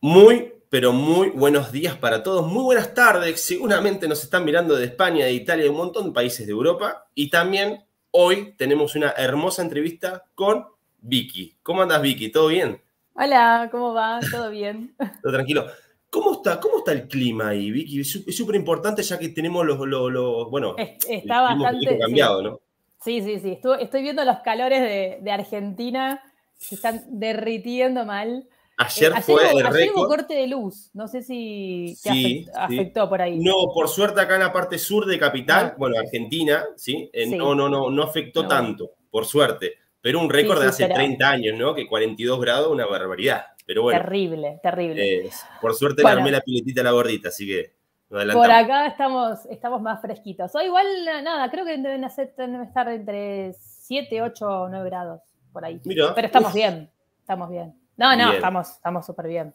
Muy, pero muy buenos días para todos. Muy buenas tardes. Seguramente nos están mirando de España, de Italia, de un montón de países de Europa. Y también hoy tenemos una hermosa entrevista con Vicky. ¿Cómo andas, Vicky? ¿Todo bien? Hola, ¿cómo va? ¿Todo bien? Todo tranquilo. ¿Cómo está, ¿Cómo está el clima ahí, Vicky? Es súper importante ya que tenemos los, los, los bueno, está bastante cambiado, ¿no? Sí, sí, sí. Estoy, viendo los calores de, de Argentina, se están derritiendo mal. Ayer, fue el ayer hubo corte de luz, no sé si afectó, por ahí. No, por suerte acá en la parte sur de Capital, bueno, Argentina, eh, ¿sí? No, no, no, no afectó tanto, por suerte. Pero un récord de hace 30 años, ¿no? Que 42 grados, una barbaridad. Pero Terrible, terrible. Eh, por suerte le armé la piletita a la gordita, así que por acá estamos, estamos más fresquitos. O igual, nada, creo que deben, hacer, estar entre 7, 8 o 9 grados por ahí. Pero estamos bien, estamos bien. No, no, estamos estamos súper eh, bien.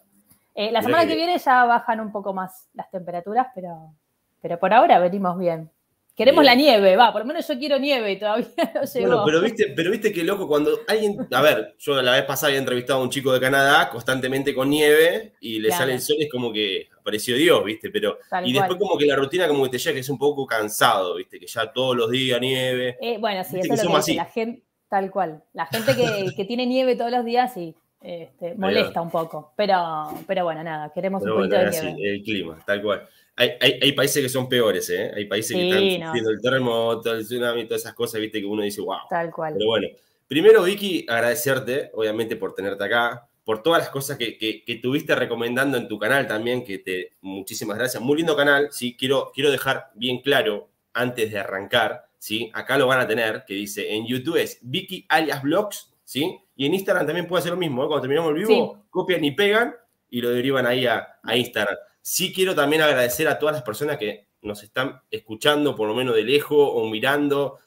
la semana que, viene ya bajan un poco más las temperaturas, pero, pero por ahora venimos bien. Queremos la nieve, va, por lo menos yo quiero nieve y todavía no llegó. Bueno, pero viste, pero viste que loco cuando alguien, a ver, yo la vez pasada había entrevistado a un chico de Canadá constantemente con nieve y le salen sale sol, es como que apareció Dios, viste, pero y después como que la rutina como que te llega que es un poco cansado, viste, que ya todos los días nieve. Eh, bueno, sí, eso es lo que la gente, tal cual. La gente que, que tiene nieve todos los días y este, molesta un poco, pero, pero bueno, nada, queremos un El clima, tal cual. Hay, hay, países que son peores, ¿eh? Hay países que están sufriendo el terremoto, el tsunami, todas esas cosas, viste, que uno dice, wow. Tal cual. Pero bueno, primero, Vicky, agradecerte, obviamente, por tenerte acá, por todas las cosas que, que, que tuviste recomendando en tu canal también, que te, muchísimas gracias. Muy lindo canal, sí, quiero, quiero dejar bien claro, antes de arrancar, ¿sí? Acá lo van a tener, que dice, en YouTube es Vicky alias Blogs, ¿sí? Y en Instagram también puede hacer lo mismo. ¿eh? Cuando terminamos el vivo, copian y pegan y lo derivan ahí a, Instagram. Sí quiero también agradecer a todas las personas que nos están escuchando, por lo menos de lejos, o mirando,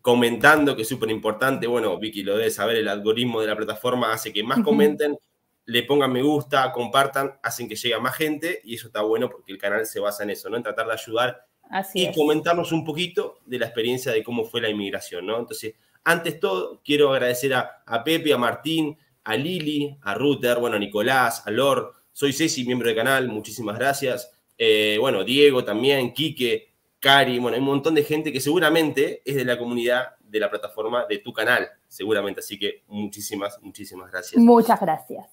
comentando, que es súper importante. Bueno, Vicky, lo debe saber, el algoritmo de la plataforma hace que más comenten, le pongan me gusta, compartan, hacen que llegue a más gente y eso está bueno porque el canal se basa en eso, ¿no? En tratar de ayudar y comentarnos un poquito de la experiencia de cómo fue la inmigración, ¿no? Entonces, antes todo, quiero agradecer a, Pepe, a Martín, a Lili, a Ruther, bueno, a Nicolás, a Lor, soy Ceci, miembro del canal, muchísimas gracias. Eh, bueno, Diego también, Quique, Cari, bueno, hay un montón de gente que seguramente es de la comunidad de la plataforma de tu canal, seguramente. Así que muchísimas, muchísimas gracias. Muchas gracias.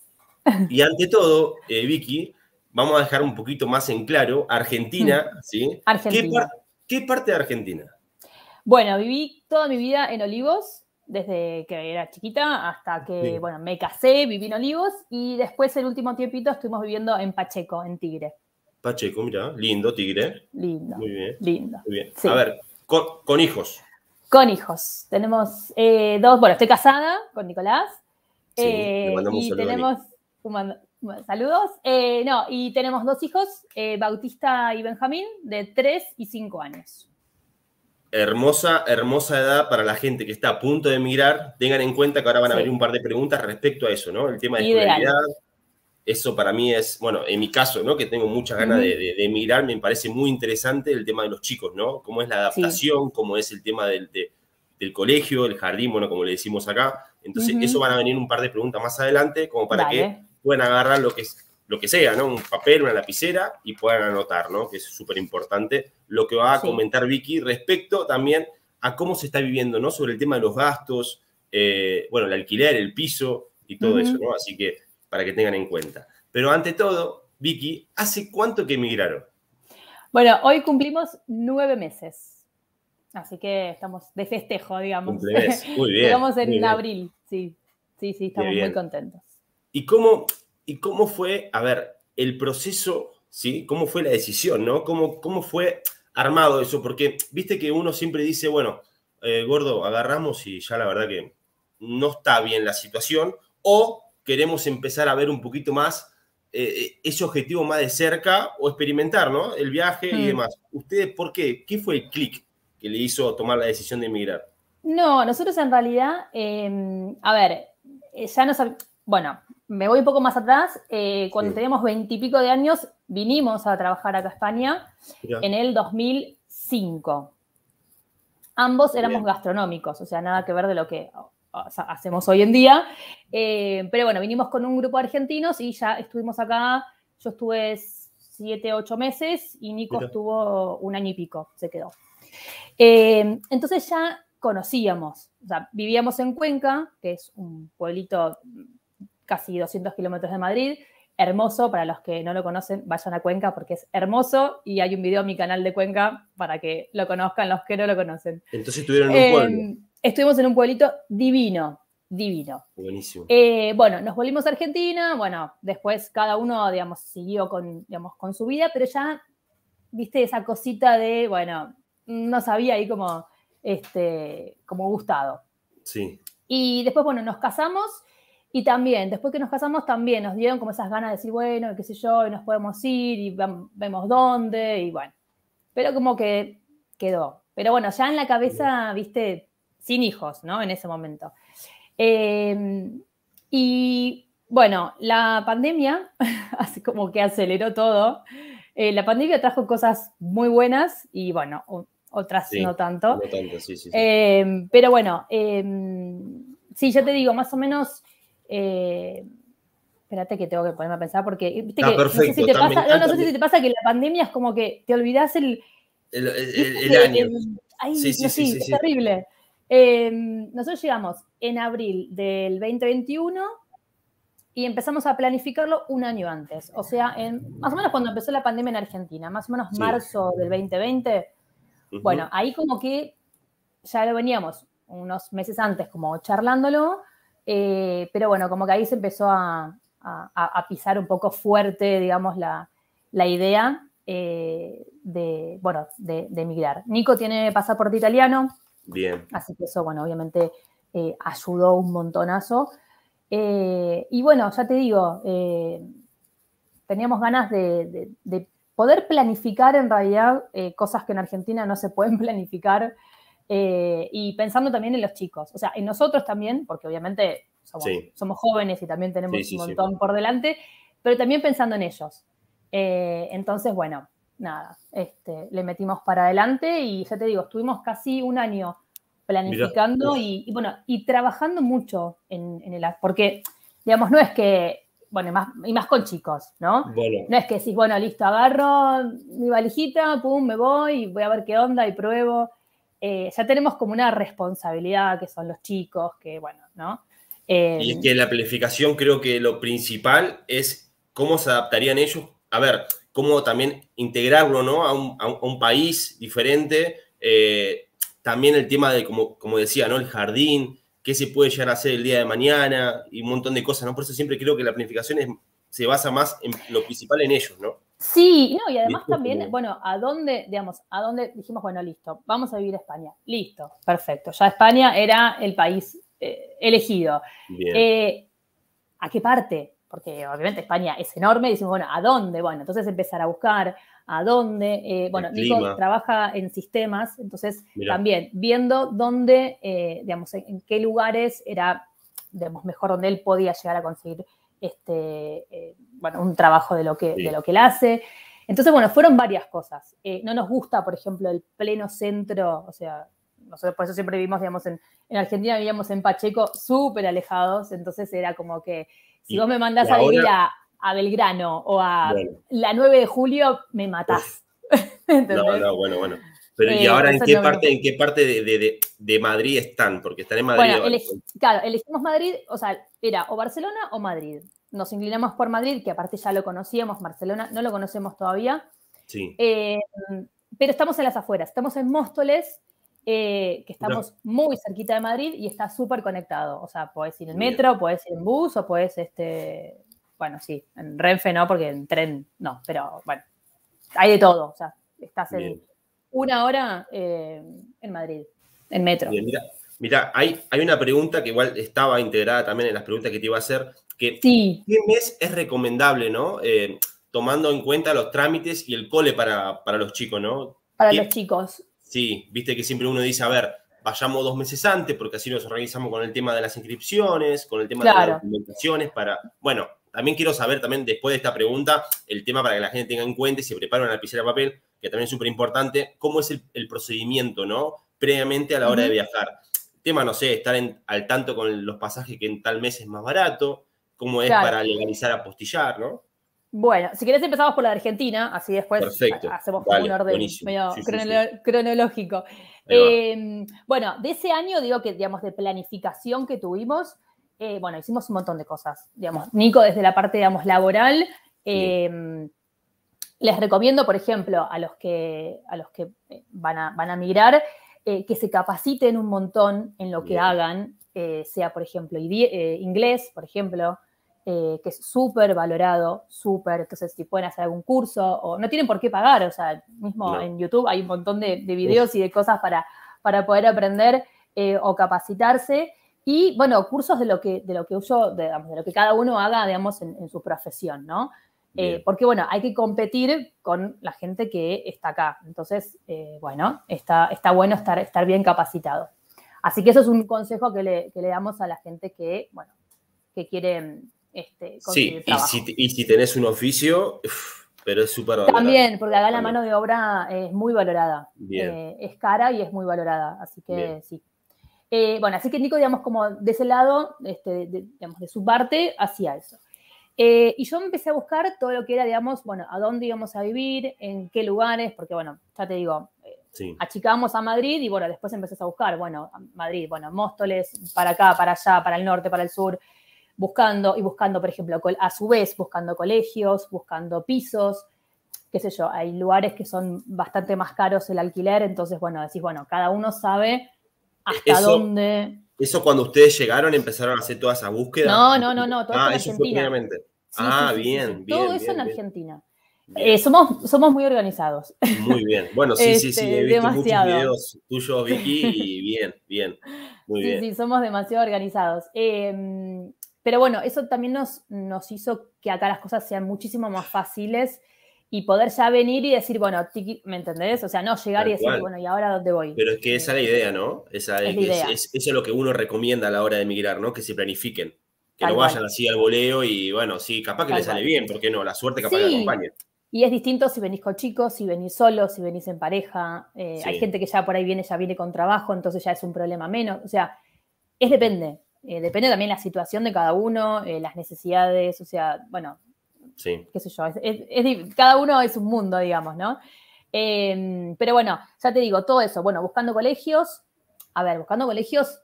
Y ante todo, eh, Vicky, vamos a dejar un poquito más en claro Argentina, mm. ¿sí? Argentina. ¿Qué parte de Argentina? Bueno, viví toda mi vida en Olivos, desde que era chiquita hasta que, bueno, me casé, viví en Olivos y después el último tiempito estuvimos viviendo en Pacheco, en Tigre. Pacheco, mira, lindo, Tigre. Lindo. Muy bien. Lindo. Muy bien. A ver, con, hijos. Con hijos. Tenemos eh, dos, bueno, estoy casada con Nicolás. Sí, y tenemos saludos. no, y tenemos dos hijos, eh, Bautista y Benjamín, de tres y cinco años hermosa, hermosa edad para la gente que está a punto de emigrar. Tengan en cuenta que ahora van a venir un par de preguntas respecto a eso, ¿no? El tema de escolaridad. Eso para mí es, bueno, en mi caso, ¿no? Que tengo muchas ganas de, mirar emigrar, me parece muy interesante el tema de los chicos, ¿no? Cómo es la adaptación, cómo es el tema del, del colegio, el jardín, bueno, como le decimos acá. Entonces, eso van a venir un par de preguntas más adelante, como para que puedan agarrar lo que es lo que sea, ¿no? Un papel, una lapicera y puedan anotar, ¿no? Que es súper importante lo que va a comentar Vicky respecto también a cómo se está viviendo, ¿no? Sobre el tema de los gastos, eh, bueno, el alquiler, el piso y todo eso, ¿no? Así que para que tengan en cuenta. Pero ante todo, Vicky, ¿hace cuánto que emigraron? Bueno, hoy cumplimos nueve meses. Así que estamos de festejo, digamos. Muy bien. Estamos en abril, sí. Sí, sí, estamos muy contentos. ¿Y cómo, ¿Y cómo fue, a ver, el proceso, ¿sí? ¿Cómo fue la decisión, ¿no? ¿Cómo, cómo fue armado eso? Porque viste que uno siempre dice, bueno, eh, gordo, agarramos y ya la verdad que no está bien la situación, o queremos empezar a ver un poquito más eh, ese objetivo más de cerca o experimentar, ¿no? El viaje y mm. demás. ¿Ustedes por qué? ¿Qué fue el clic que le hizo tomar la decisión de emigrar? No, nosotros en realidad, em, a ver, eh, ya nos, bueno, me voy un poco más atrás, eh, cuando teníamos veintipico de años, vinimos a trabajar acá a España en el 2005. Ambos éramos gastronómicos, o sea, nada que ver de lo que hacemos hoy en día. Eh, pero bueno, vinimos con un grupo de argentinos y ya estuvimos acá. Yo estuve siete, ocho meses y Nico estuvo un año y pico, se quedó. Eh, entonces ya conocíamos, o sea, vivíamos en Cuenca, que es un pueblito casi 200 kilómetros de Madrid. Hermoso, para los que no lo conocen, vayan a Cuenca porque es hermoso y hay un video en mi canal de Cuenca para que lo conozcan los que no lo conocen. Entonces estuvieron en un eh, pueblo. estuvimos en un pueblito divino, divino. Buenísimo. Eh, bueno, nos volvimos a Argentina, bueno, después cada uno, digamos, siguió con, digamos, con su vida, pero ya, viste, esa cosita de, bueno, no sabía ahí como, este, como gustado. Sí. Y después, bueno, nos casamos y también, después que nos casamos, también nos dieron como esas ganas de decir, bueno, qué sé yo, y nos podemos ir y vemos dónde, y bueno. Pero como que quedó. Pero bueno, ya en la cabeza, viste, sin hijos, ¿no? En ese momento. Em, y bueno, la pandemia, así como que aceleró todo. Eh, la pandemia trajo cosas muy buenas y bueno, otras no tanto. No tanto sí, sí, em, pero bueno, em, sí, ya te digo, más o menos eh, espérate que tengo que ponerme a pensar porque no, sé si te pasa, que la pandemia es como que te olvidás el, año. sí, sí, sí, es terrible. Em, nosotros llegamos en abril del 2021 y empezamos a planificarlo un año antes. O sea, más o menos cuando empezó la pandemia en Argentina, más o menos marzo del 2020. Bueno, ahí como que ya lo veníamos unos meses antes como charlándolo eh, pero bueno, como que ahí se empezó a, pisar un poco fuerte, digamos, la, idea eh, de, bueno, de, emigrar. Nico tiene pasaporte italiano. Bien. Así que eso, bueno, obviamente eh, ayudó un montonazo. y bueno, ya te digo, teníamos ganas de, poder planificar en realidad cosas que en Argentina no se pueden planificar eh, y pensando también en los chicos, o sea, en nosotros también, porque obviamente somos, jóvenes y también tenemos un montón por delante, pero también pensando en ellos. Eh, entonces, bueno, nada, este, le metimos para adelante y ya te digo, estuvimos casi un año planificando y, bueno, y trabajando mucho en, en el porque, digamos, no es que, bueno, más, y más con chicos, ¿no? No es que decís, bueno, listo, agarro mi valijita, pum, me voy, voy a ver qué onda y pruebo. Eh, ya tenemos como una responsabilidad que son los chicos, que bueno, ¿no? y es em, que la planificación creo que lo principal es cómo se adaptarían ellos, a ver, cómo también integrarlo, ¿no? A un, país diferente. Eh, también el tema de, como, decía, ¿no? El jardín, qué se puede llegar a hacer el día de mañana y un montón de cosas, ¿no? Por eso siempre creo que la planificación se basa más en lo principal en ellos, ¿no? Sí, no, y además también, bueno, a dónde, digamos, a dónde dijimos, bueno, listo, vamos a vivir a España. Listo, perfecto. Ya España era el país eh, elegido. Eh, ¿A qué parte? Porque obviamente España es enorme, y decimos, bueno, ¿a dónde? Bueno, entonces empezar a buscar a dónde. Eh, bueno, bueno, Nico trabaja en sistemas, entonces también viendo dónde, digamos, en, en qué lugares era, digamos, mejor donde él podía llegar a conseguir este, eh, bueno, un trabajo de lo, que, de lo que él hace. Entonces, bueno, fueron varias cosas. Eh, no nos gusta, por ejemplo, el pleno centro, o sea, nosotros por eso siempre vivimos, digamos, en, en Argentina vivíamos en Pacheco, súper alejados, entonces era como que si vos me mandás a vivir a, Belgrano o a la 9 de julio, me matás. No, no, bueno, bueno. Pero ¿y eh, ahora en qué, parte, en qué parte de, Madrid están? Porque están en Madrid. Bueno, claro, elegimos Madrid, o sea, era o Barcelona o Madrid. Nos inclinamos por Madrid, que aparte ya lo conocíamos, Barcelona no lo conocemos todavía. Sí. Eh, pero estamos en las afueras, estamos en Móstoles, eh, que estamos muy cerquita de Madrid y está súper conectado. O sea, puedes ir en metro, puedes ir en bus o puedes este, bueno, sí, en Renfe no, porque en tren no, pero bueno, hay de todo. O sea, estás en, una hora eh, en Madrid, en metro. mira, hay, hay, una pregunta que igual estaba integrada también en las preguntas que te iba a hacer, que sí. ¿qué mes es recomendable, no? Eh, tomando en cuenta los trámites y el cole para, los chicos, ¿no? Para los chicos. Sí, viste que siempre uno dice, a ver, vayamos dos meses antes, porque así nos organizamos con el tema de las inscripciones, con el tema de las documentaciones, para, bueno, también quiero saber, también después de esta pregunta, el tema para que la gente tenga en cuenta y se prepare al pisar de papel, que también es súper importante, cómo es el, procedimiento, ¿no? Previamente a la hora de viajar. Tema, no sé, estar al tanto con los pasajes que en tal mes es más barato, cómo es para legalizar apostillar, ¿no? Bueno, si querés empezamos por la de Argentina, así después hacemos un orden medio cronológico. Em, bueno, de ese año digo que, digamos, de planificación que tuvimos, eh, bueno, hicimos un montón de cosas, digamos, Nico desde la parte, digamos, laboral, em, les recomiendo, por ejemplo, a los que, a los que eh, van, a, van a migrar, eh, que se capaciten un montón en lo que hagan, eh, sea, por ejemplo, inglés, por ejemplo, que es súper valorado, súper. Entonces, si pueden hacer algún curso o no tienen por qué pagar, o sea, mismo en YouTube hay un montón de, de videos y de cosas para, para poder aprender o capacitarse. Y bueno, cursos de lo que, de lo que uso, de, lo que cada uno haga, digamos, en, en su profesión, ¿no? Eh, porque, bueno, hay que competir con la gente que está acá. Entonces, eh, bueno, está, está bueno estar, estar bien capacitado. Así que eso es un consejo que le, damos a la gente que, bueno, que quiere este, conseguir Sí, Y, si, y si tenés un oficio, pero es súper También, porque la mano de obra es muy valorada. Eh, es cara y es muy valorada, así que sí. bueno, así que Nico, digamos, como de ese lado, este, digamos, de su parte, hacia eso. Eh, y yo empecé a buscar todo lo que era, digamos, bueno, a dónde íbamos a vivir, en qué lugares, porque bueno, ya te digo, eh, achicamos a Madrid y bueno, después empecé a buscar, bueno, Madrid, bueno, Móstoles, para acá, para allá, para el norte, para el sur, buscando y buscando, por ejemplo, a su vez, buscando colegios, buscando pisos, qué sé yo, hay lugares que son bastante más caros el alquiler, entonces, bueno, decís, bueno, cada uno sabe e, hasta dónde ¿Eso cuando ustedes llegaron empezaron a hacer toda esa búsqueda? No, no, no, no, todo ah, eso en Argentina. ah, bien, bien. Eh, todo eso en Argentina. somos, somos muy organizados. Muy bien. Bueno, sí, sí, sí. He este, visto muchos videos tuyos, Vicky, y bien, bien. Muy sí, bien. Sí, somos demasiado organizados. Em, pero bueno, eso también nos, nos hizo que acá las cosas sean muchísimo más fáciles y poder ya venir y decir, bueno, ¿me entendés? O sea, no llegar y decir, bueno, ¿y ahora dónde voy? Pero es que esa es la idea, ¿no? Esa es, idea. eso es lo que uno recomienda a la hora de emigrar, ¿no? Que se planifiquen. Que no vayan así al voleo y, bueno, sí, capaz que les le sale bien, ¿por qué no? La suerte capaz que Y es distinto si venís con chicos, si venís solos, si venís en pareja. Eh, hay gente que ya por ahí viene, ya viene con trabajo, entonces ya es un problema menos. O sea, es depende. Eh, depende también la situación de cada uno, eh, las necesidades, o sea, bueno, sí. qué sé yo, es, cada uno es un mundo, digamos, ¿no? Em, pero bueno, ya te digo, todo eso, bueno, buscando colegios, a ver, buscando colegios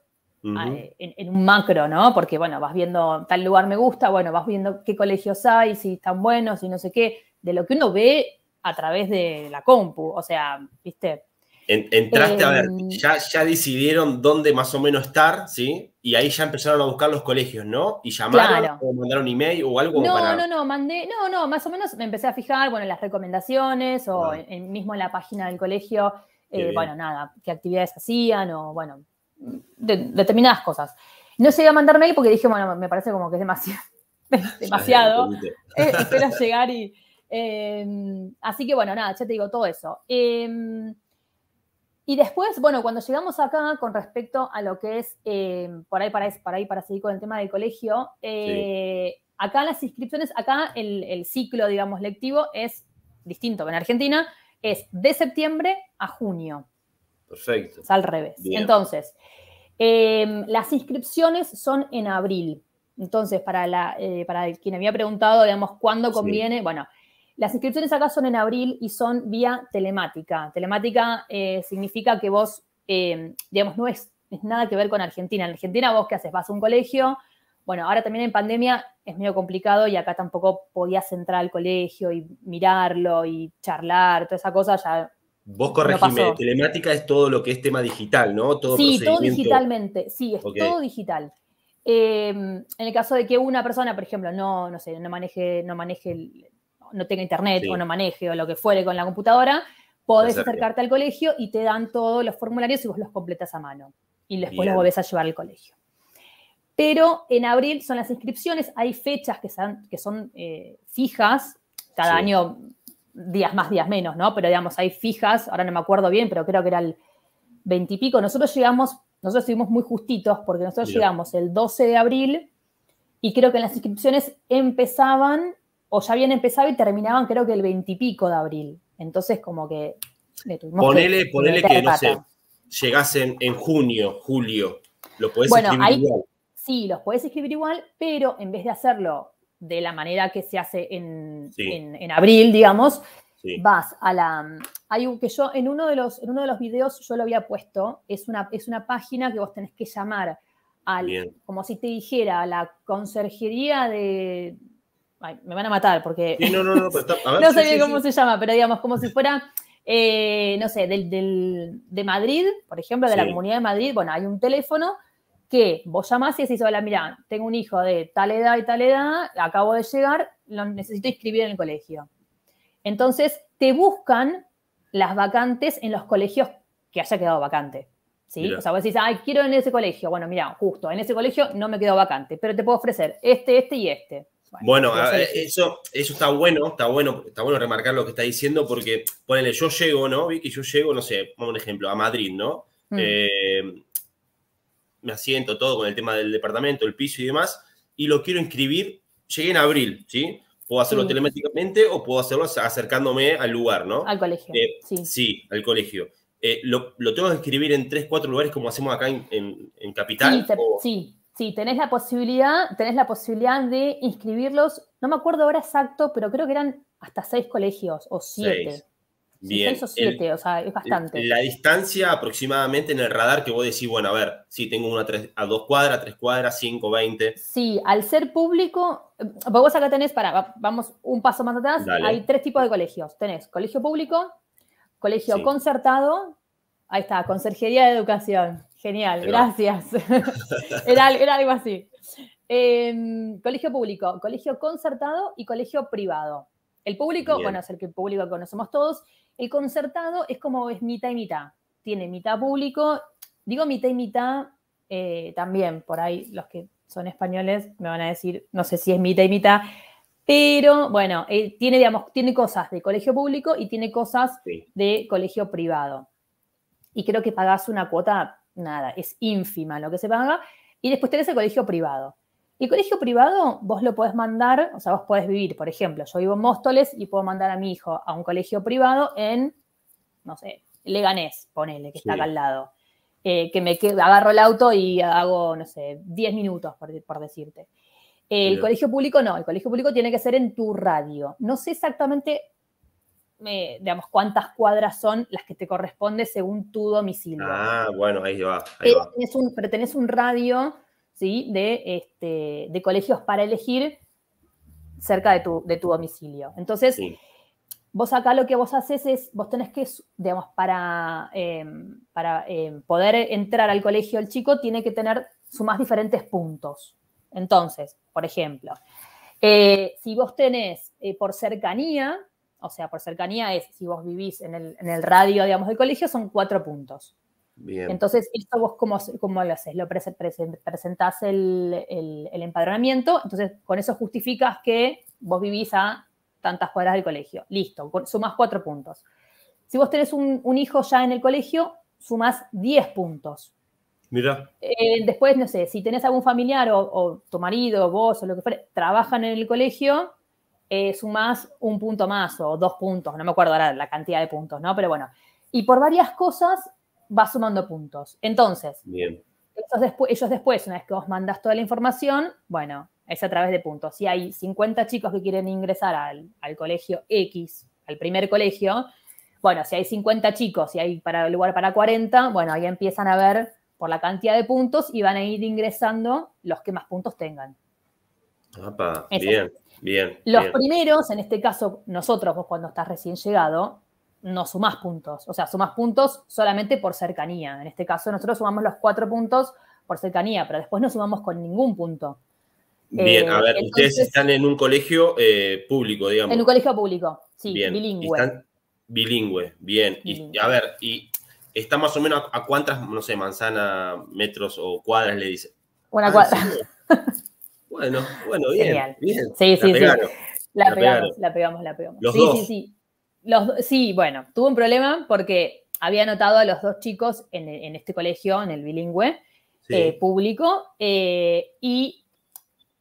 ah, eh, en, un macro, ¿no? Porque bueno, vas viendo tal lugar me gusta, bueno, vas viendo qué colegios hay, si están buenos, y no sé qué, de lo que uno ve a través de la compu, o sea, viste, entraste, a ver, em. ya, decidieron dónde más o menos estar, ¿sí? Y ahí ya empezaron a buscar los colegios, ¿no? Y llamaron o mandaron email o algo. No, no, no, mandé, no, no, más o menos me empecé a fijar, bueno, las recomendaciones o ah. mismo en la página del colegio, eh, bueno, nada, qué actividades hacían o, bueno, determinadas cosas. No se iba a mandar mail porque dije, bueno, me parece como que es demasiado, demasiado. Eh, espero llegar y... Em, así que, bueno, nada, ya te digo todo eso. Em, y después, bueno, cuando llegamos acá con respecto a lo que es, eh, por, ahí, para, para seguir con el tema del colegio, eh, acá las inscripciones, acá el, ciclo, digamos, lectivo es distinto. En Argentina es de septiembre a junio. Perfecto. al revés. Entonces, eh, las inscripciones son en abril. Entonces, para, la, para quien había preguntado, digamos, cuándo conviene, bueno, las inscripciones acá son en abril y son vía telemática. Telemática eh, significa que vos, eh, digamos, no es, nada que ver con Argentina. En Argentina vos qué haces, vas a un colegio. Bueno, ahora también en pandemia es medio complicado y acá tampoco podías entrar al colegio y mirarlo y charlar, toda esa cosa ya. Vos corregime, telemática es todo lo que es tema digital, ¿no? Todo sí, todo digitalmente, sí, es todo digital. Eh, en el caso de que una persona, por ejemplo, no, no sé, no maneje, no maneje el, no tenga internet o no maneje o lo que fuere con la computadora, podés acercarte al colegio y te dan todos los formularios y vos los completas a mano. Y después los volvés a llevar al colegio. Pero en abril son las inscripciones, hay fechas que son, que son eh, fijas, cada año días más, días menos, ¿no? Pero digamos, hay fijas, ahora no me acuerdo bien, pero creo que era el 20 y pico. Nosotros llegamos, nosotros estuvimos muy justitos porque nosotros llegamos el 12 de abril y creo que las inscripciones empezaban o ya habían empezado y terminaban creo que el veintipico de abril. Entonces como que... ponele que, ponele que no sé, llegasen en junio, julio, lo podés escribir ahí, igual. Sí, los podés escribir igual, pero en vez de hacerlo de la manera que se hace en, abril, digamos, vas a la... Hay un que yo, en uno de los, en uno de los videos yo lo había puesto, es una, es una página que vos tenés que llamar al, como si te dijera, a la conserjería de, me van a matar porque. no, no, sé bien cómo se llama, pero digamos, como si fuera. Eh, no sé, de Madrid, por ejemplo, de la comunidad de Madrid, bueno, hay un teléfono que vos llamás y decís, hola, mira tengo un hijo de tal edad y tal edad, acabo de llegar, lo necesito inscribir en el colegio. Entonces, te buscan las vacantes en los colegios que haya quedado vacante. ¿sí? O sea, vos decís, ay, quiero en ese colegio. Bueno, mira, justo, en ese colegio no me quedó vacante, pero te puedo ofrecer este, este y este. Bueno, ah, eh, eso, eso está bueno, está bueno, está bueno remarcar lo que está diciendo, porque ponele, yo llego, ¿no? Vicky, yo llego, no sé, pongo un ejemplo, a Madrid, ¿no? Mm. Eh, me asiento todo con el tema del departamento, el piso y demás, y lo quiero inscribir, llegué en abril, ¿sí? Puedo hacerlo mm. telemáticamente o puedo hacerlo acercándome al lugar, ¿no? Al colegio. Eh, sí. al colegio. lo, tengo que escribir en tres, cuatro lugares como hacemos acá en, Capital? Sí, sí, Sí, tenés la posibilidad, tenés la posibilidad de inscribirlos, no me acuerdo ahora exacto, pero creo que eran hasta seis colegios o siete. Bien. Sí, seis o siete, o sea, es bastante. La distancia aproximadamente en el radar que vos decís, bueno, a ver, sí, tengo una a dos cuadras, tres cuadras, cinco, veinte. Sí, al ser público, vos acá tenés, para, vamos un paso más atrás, hay tres tipos de colegios. Tenés colegio público, colegio concertado, ahí está, conserjería de educación. Genial, gracias. era, algo así. Em, colegio público, colegio concertado y colegio privado. El público, bueno, es el que público conocemos todos. El concertado es como es mitad y mitad. Tiene mitad público, digo mitad y mitad eh, también, por ahí los que son españoles me van a decir, no sé si es mitad y mitad, pero bueno, eh, tiene, digamos, tiene cosas de colegio público y tiene cosas de colegio privado. Y creo que pagás una cuota nada, es ínfima lo que se paga. Y después tenés el colegio privado. El colegio privado vos lo podés mandar, o sea, vos podés vivir, por ejemplo, yo vivo en Móstoles y puedo mandar a mi hijo a un colegio privado en, no sé, Leganés, ponele, que está acá al lado. Eh, que me agarro el auto y hago, no sé, 10 minutos, por, decirte. El colegio público no, el colegio público tiene que ser en tu radio. No sé exactamente digamos, cuántas cuadras son las que te corresponde según tu domicilio. Ah, bueno, ahí va. pero tenés un radio ¿sí? Este, de, colegios para elegir cerca de tu, domicilio. Entonces, vos acá lo que vos haces es, vos tenés que, digamos, para, em, para em, poder entrar al colegio el chico, tiene que tener, sumas diferentes puntos. Entonces, por ejemplo, eh, si vos tenés eh, por cercanía, o sea, por cercanía es, si vos vivís en el, radio, digamos, del colegio, son cuatro puntos. Bien. Entonces, ¿esto vos cómo, lo haces? Lo presentás el, empadronamiento, entonces con eso justificas que vos vivís a tantas cuadras del colegio. Listo, sumás cuatro puntos. Si vos tenés un, hijo ya en el colegio, sumás diez puntos. Mira. Eh, después, no sé, si tenés algún familiar o, tu marido, vos o lo que fuera, trabajan en el colegio, eh, sumás un punto más o dos puntos, no me acuerdo ahora la cantidad de puntos, ¿no? Pero bueno, y por varias cosas vas sumando puntos. Entonces, Bien. Ellos, después, una vez que vos mandas toda la información, bueno, es a través de puntos. Si hay 50 chicos que quieren ingresar al, colegio X, al primer colegio, bueno, si hay 50 chicos y hay para, lugar para 40, bueno, ahí empiezan a ver por la cantidad de puntos y van a ir ingresando los que más puntos tengan bien, bien. Los primeros, en este caso nosotros, vos cuando estás recién llegado, no sumás puntos. O sea, sumás puntos solamente por cercanía. En este caso nosotros sumamos los cuatro puntos por cercanía, pero después no sumamos con ningún punto. Bien, a eh, ver, ustedes están en un colegio eh, público, digamos. En un colegio público, sí, bilingüe. bilingüe, bien. a ver, y está más o menos a, cuántas, no sé, manzana metros o cuadras le dice. Una ah, cuadra. Bueno, bueno, bien. Sí, sí, sí. La, pegamos, la pegamos, sí, sí, sí. sí, bueno, tuvo un problema porque había anotado a los dos chicos en, este colegio, en el bilingüe eh, público, eh, y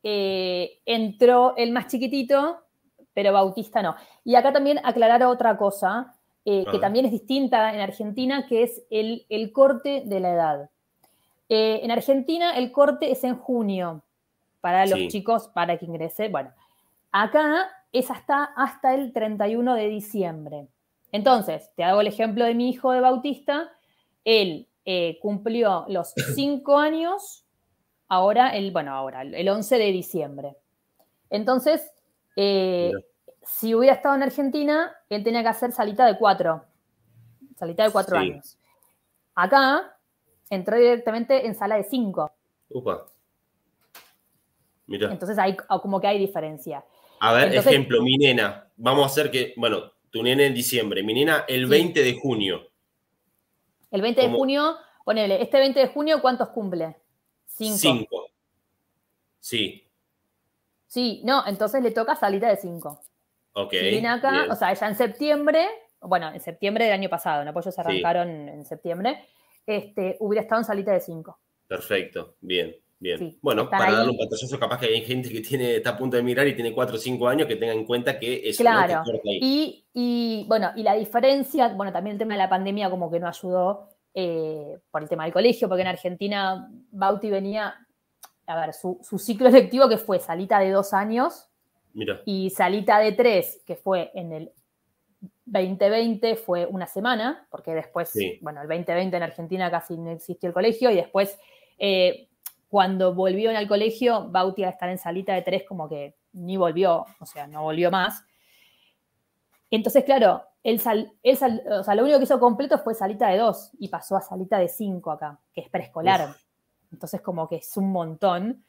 eh, entró el más chiquitito, pero Bautista no. Y acá también aclarar otra cosa, que también es distinta en Argentina, que es el corte de la edad. en Argentina el corte es en junio, para los chicos para que ingrese. Bueno, acá es hasta, hasta el 31 de diciembre. Entonces, te hago el ejemplo de mi hijo de Bautista. Él eh, cumplió los cinco años, ahora, el, bueno, ahora, el 11 de diciembre. Entonces, eh, si hubiera estado en Argentina, él tenía que hacer salita de 4, salita de 4 años. Acá entró directamente en sala de 5. Upa. Entonces hay ah, como que hay diferencia. A ver, ejemplo, mi nena, vamos a hacer que, bueno, tu nena en diciembre, mi nena el 20 de junio. El 20 de junio, ponele, este 20 de junio, ¿cuántos cumple? Cinco. Cinco. Sí. Sí, no, entonces le toca salita de 5. Ok. Si acá, o sea, ella en septiembre, bueno, en septiembre del año pasado, ¿no? Pues se arrancaron en septiembre, este, hubiera estado en salita de 5. Perfecto, bien. Bien. bueno, para darle un pantallazo capaz que hay gente que tiene, está a punto de mirar y tiene 4 o 5 años que tenga en cuenta que es claro. ahí. Y, y, bueno, y la diferencia, bueno, también el tema de la pandemia como que no ayudó eh, por el tema del colegio, porque en Argentina Bauti venía, a ver, su, su ciclo electivo que fue salita de 2 años y salita de 3, que fue en el 2020 fue una semana, porque después, bueno, el 2020 en Argentina casi no existió el colegio y después... Eh, cuando volvieron al colegio, Bauti a estar en salita de tres como que ni volvió, o sea, no volvió más. Entonces, claro, sal, lo único que hizo completo fue salita de dos y pasó a salita de cinco acá, que es preescolar. Entonces, como que es un montón.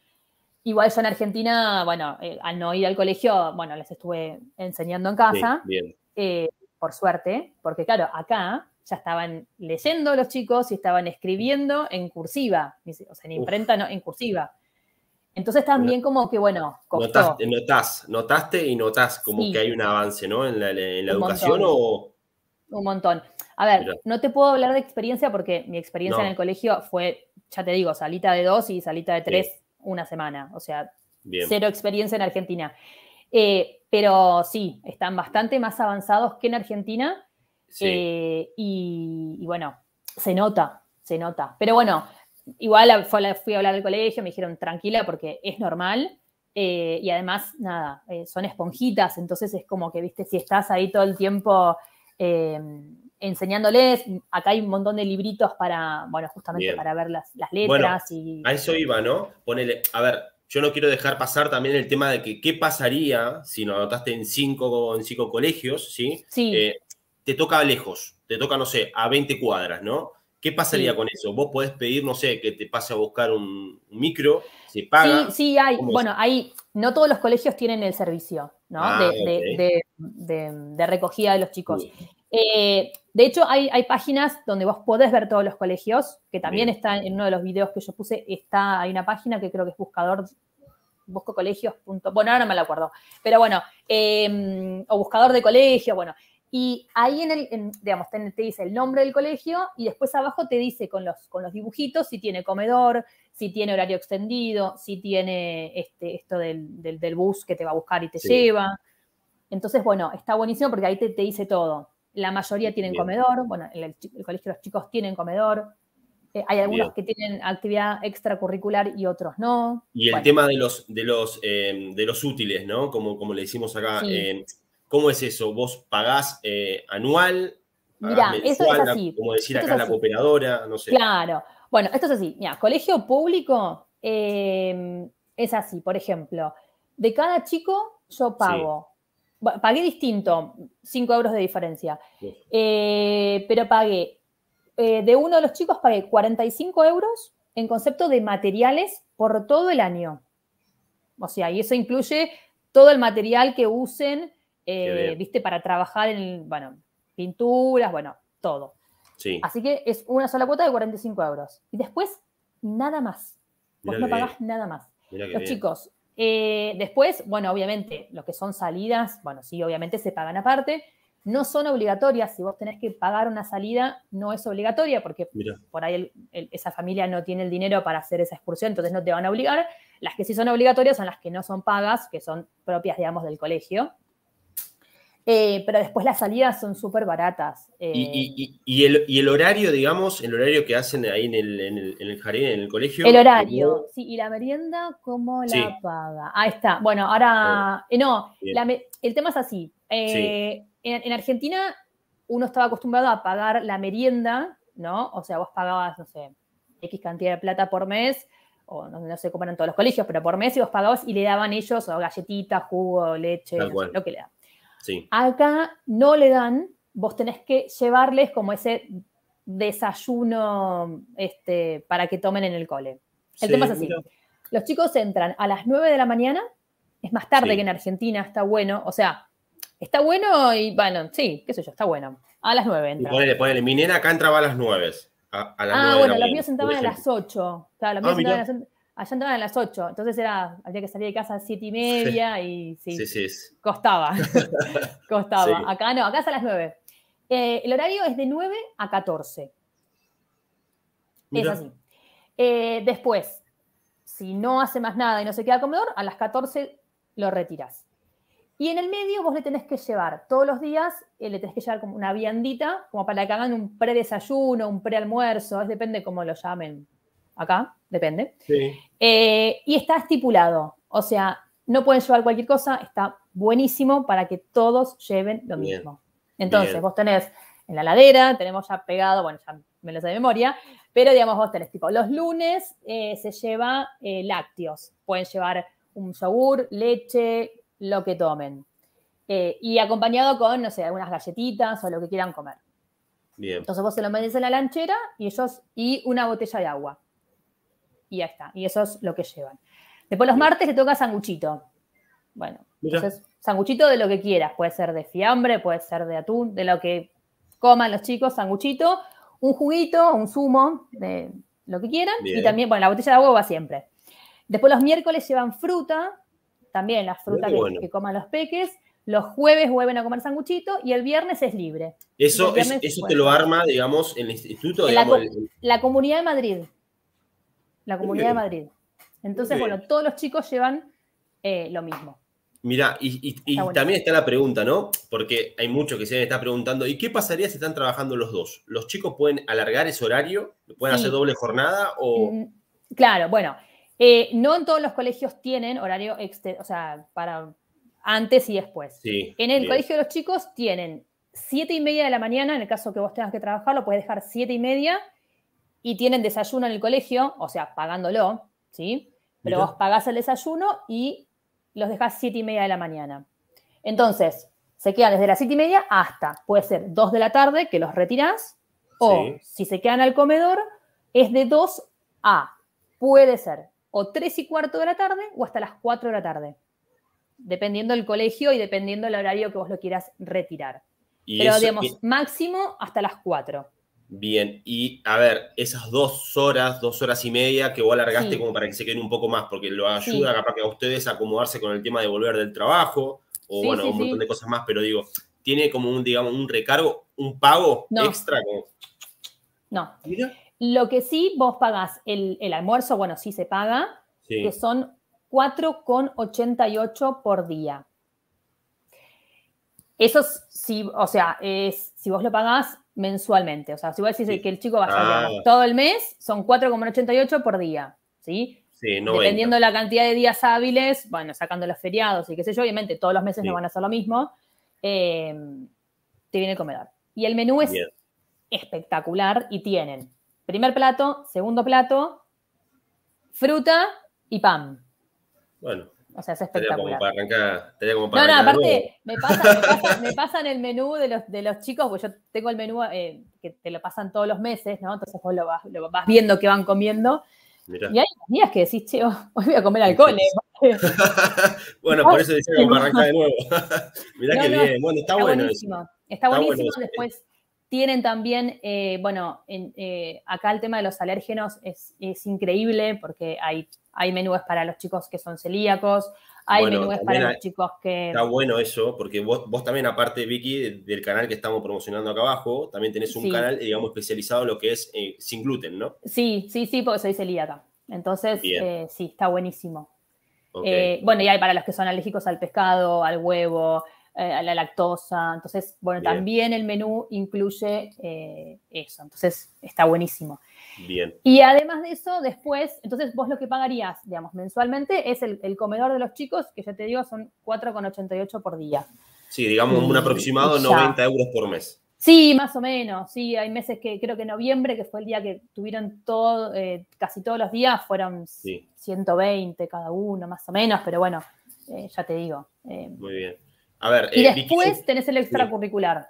Igual yo en Argentina, bueno, eh, al no ir al colegio, bueno, les estuve enseñando en casa. Eh, por suerte, porque claro, acá ya estaban leyendo los chicos y estaban escribiendo en cursiva, o sea, en imprenta, no, en cursiva. Entonces también como que, bueno, notaste, notaste y notas como que hay un avance, ¿no? En la, educación o... Un montón. A ver, no te puedo hablar de experiencia porque mi experiencia en el colegio fue, ya te digo, salita de dos y salita de tres una semana. O sea, cero experiencia en Argentina. Eh, pero sí, están bastante más avanzados que en Argentina eh, y, bueno, se nota, se nota. Pero bueno, igual fui a hablar del colegio, me dijeron tranquila porque es normal. Eh, y además, nada, eh, son esponjitas, entonces es como que, viste, si estás ahí todo el tiempo enseñándoles, acá hay un montón de libritos para, bueno, justamente para ver las, letras. A eso iba, ¿no? Ponele, a ver, yo no quiero dejar pasar también el tema de que qué pasaría si nos anotaste en cinco, en cinco colegios, ¿sí? Sí te toca lejos, te toca, no sé, a 20 cuadras, ¿no? ¿Qué pasaría con eso? Vos podés pedir, no sé, que te pase a buscar un micro, se paga. Sí, sí, hay. Bueno, hay, no todos los colegios tienen el servicio, ¿no? Ah, de, recogida de los chicos. Eh, de hecho, hay, páginas donde vos podés ver todos los colegios, que también está en uno de los videos que yo puse, está, hay una página que creo que es buscador, colegios. Bueno, ahora no me la acuerdo, pero bueno, em, o buscador de colegio, bueno, y ahí en el, digamos, te, dice el nombre del colegio y después abajo te dice con los, con los dibujitos si tiene comedor, si tiene horario extendido, si tiene este, esto del, del, bus que te va a buscar y te lleva. Entonces, bueno, está buenísimo porque ahí te, dice todo. La mayoría tienen comedor, bueno, el, el, colegio los chicos tienen comedor. Eh, hay algunos que tienen actividad extracurricular y otros no. Y el tema de los, de los, eh, de los útiles, ¿no? Como, como le decimos acá. en... Eh, ¿Cómo es eso? ¿Vos pagás eh, anual? Mira, eso es así. Como decir acá la cooperadora, no sé. Claro. Bueno, esto es así. Mira, colegio público em, es así, por ejemplo. De cada chico yo pago. Pagué distinto, 5 euros de diferencia. Eh, pero pagué. Eh, de uno de los chicos pagué 45 euros en concepto de materiales por todo el año. O sea, y eso incluye todo el material que usen eh, viste, para trabajar en, bueno, pinturas, bueno, todo. Sí. Así que es una sola cuota de 45 euros. Y después, nada más. Vos no pagás nada más. Los chicos, eh, después, bueno, obviamente, lo que son salidas, bueno, sí, obviamente se pagan aparte. No son obligatorias. Si vos tenés que pagar una salida, no es obligatoria porque por ahí esa familia no tiene el dinero para hacer esa excursión, entonces no te van a obligar. Las que sí son obligatorias son las que no son pagas, que son propias, digamos, del colegio. Eh, pero después las salidas son súper baratas. Eh. ¿Y, el, horario, digamos, el horario que hacen ahí en el, jardín, en el colegio? El horario, sí. ¿Y la merienda cómo la paga? Ahí está. Bueno, ahora, eh, no, el tema es así. En, Argentina uno estaba acostumbrado a pagar la merienda, ¿no? O sea, vos pagabas, no sé, X cantidad de plata por mes, o no, sé cómo eran todos los colegios, pero por mes y vos pagabas y le daban ellos galletitas, jugo, leche, lo que le daban. Acá no le dan, vos tenés que llevarles como ese desayuno este, para que tomen en el cole. El tema es así. Los chicos entran a las 9 de la mañana, es más tarde que en Argentina, está bueno, o sea, está bueno y bueno, sí, qué sé yo, está bueno. A las 9 Y ponele, ponele, mi nena acá entraba a las 9. A, ah, bueno, los míos entraban a las 8. Ah, a las 8 allá entraban a las 8, entonces era, había que salir de casa a 7 y media y sí, costaba, costaba. Acá no, acá es a las 9. Eh, el horario es de 9 a 14. Es así. Eh, después, si no hace más nada y no se queda comedor, a las 14 lo retiras. Y en el medio vos le tenés que llevar todos los días, eh, le tenés que llevar como una viandita, como para que hagan un pre-desayuno, un pre-almuerzo, depende cómo lo llamen acá, depende. Eh, y está estipulado, o sea, no pueden llevar cualquier cosa, está buenísimo para que todos lleven lo mismo. Entonces, vos tenés en la ladera, tenemos ya pegado, bueno, ya me lo sé de memoria, pero digamos, vos tenés tipo, los lunes eh, se lleva eh, lácteos, pueden llevar un yogur, leche, lo que tomen. y acompañado con, no sé, algunas galletitas o lo que quieran comer. Bien. Entonces vos se lo metes en la lanchera y ellos, y una botella de agua y ya está. Y eso es lo que llevan. Después los martes le toca sanguchito. Bueno, entonces sanguchito de lo que quieras. Puede ser de fiambre, puede ser de atún, de lo que coman los chicos, sanguchito, un juguito, un zumo, de lo que quieran. Y también, bueno, la botella de agua va siempre. Después los miércoles llevan fruta, también las frutas que, coman los peques. Los jueves vuelven a comer sanguchito y el viernes es libre. Eso, eso te lo arma, digamos, el instituto. la, la Comunidad de Madrid la Comunidad de Madrid. Entonces, bueno, todos los chicos llevan eh, lo mismo. Mira, y, también está la pregunta, ¿no? Porque hay muchos que se me está preguntando, ¿y qué pasaría si están trabajando los dos? ¿Los chicos pueden alargar ese horario? ¿Pueden hacer doble jornada? O... Mm, claro, bueno, eh, no en todos los colegios tienen horario, o sea, para antes y después. en el colegio de los chicos tienen siete y media de la mañana, en el caso que vos tengas que trabajar, lo puedes dejar siete y media y tienen desayuno en el colegio, o sea, pagándolo, ¿sí? Pero vos pagás el desayuno y los dejás siete y media de la mañana. Entonces, se quedan desde las siete y media hasta, puede ser 2 de la tarde que los retirás, o si se quedan al comedor, es de 2 a, puede ser, o tres y cuarto de la tarde o hasta las 4 de la tarde, dependiendo del colegio y dependiendo del horario que vos lo quieras retirar. Pero digamos, máximo hasta las 4. Bien, y a ver, esas dos horas, dos horas y media que vos alargaste como para que se queden un poco más, porque lo ayuda capaz que a ustedes a acomodarse con el tema de volver del trabajo, o bueno, un montón de cosas más, pero digo, ¿tiene como un, digamos, un recargo, un pago extra? No. Lo que sí vos pagás, el, almuerzo, bueno, sí se paga, que son 4,88 por día. Eso sí, o sea, es, si vos lo pagás, mensualmente. O sea, si vos decís que el chico va a salir ah. todo el mes, son 4,88 por día, ¿sí? Sí, Dependiendo de la cantidad de días hábiles, bueno, sacando los feriados y qué sé yo, obviamente todos los meses no van a hacer lo mismo, eh, te viene el comedor. Y el menú es espectacular y tienen primer plato, segundo plato, fruta y pan. Bueno. O sea, es espectacular. Tenía como para arrancar, no, no, aparte, me pasan, el menú de los, de los chicos, porque yo tengo el menú eh, que te lo pasan todos los meses, ¿no? Entonces vos lo vas, lo vas viendo que van comiendo. Y hay días que decís, che, hoy voy a comer alcohol. ¿eh? bueno, por eso decía como para arrancar de nuevo. Mirá qué que bien. Bueno, está, bueno. Buenísimo. Está, buenísimo. Eh. después tienen también, eh, bueno, eh, acá el tema de los alérgenos es, increíble porque hay, hay menúes para los chicos que son celíacos, hay menúes para los chicos que... Está bueno eso, porque vos, también, aparte, Vicky, del canal que estamos promocionando acá abajo, también tenés un canal, digamos, especializado en lo que es eh, sin gluten, ¿no? Sí, sí, sí, porque soy celíaca. Entonces, sí, está buenísimo. bueno, y hay para los que son alérgicos al pescado, al huevo, eh, la lactosa. Entonces, bueno, también el menú incluye eh, eso. Entonces, está buenísimo. Bien. Y además de eso, después, entonces vos lo que pagarías, digamos, mensualmente es el, comedor de los chicos, que ya te digo, son 4,88 por día. Sí, digamos un aproximado de 90 euros por mes. Sí, más o menos. Sí, hay meses que creo que noviembre, que fue el día que tuvieron todo, eh, casi todos los días, fueron 120 cada uno, más o menos, pero bueno, ya te digo. Muy bien y eh, después tenés el extracurricular.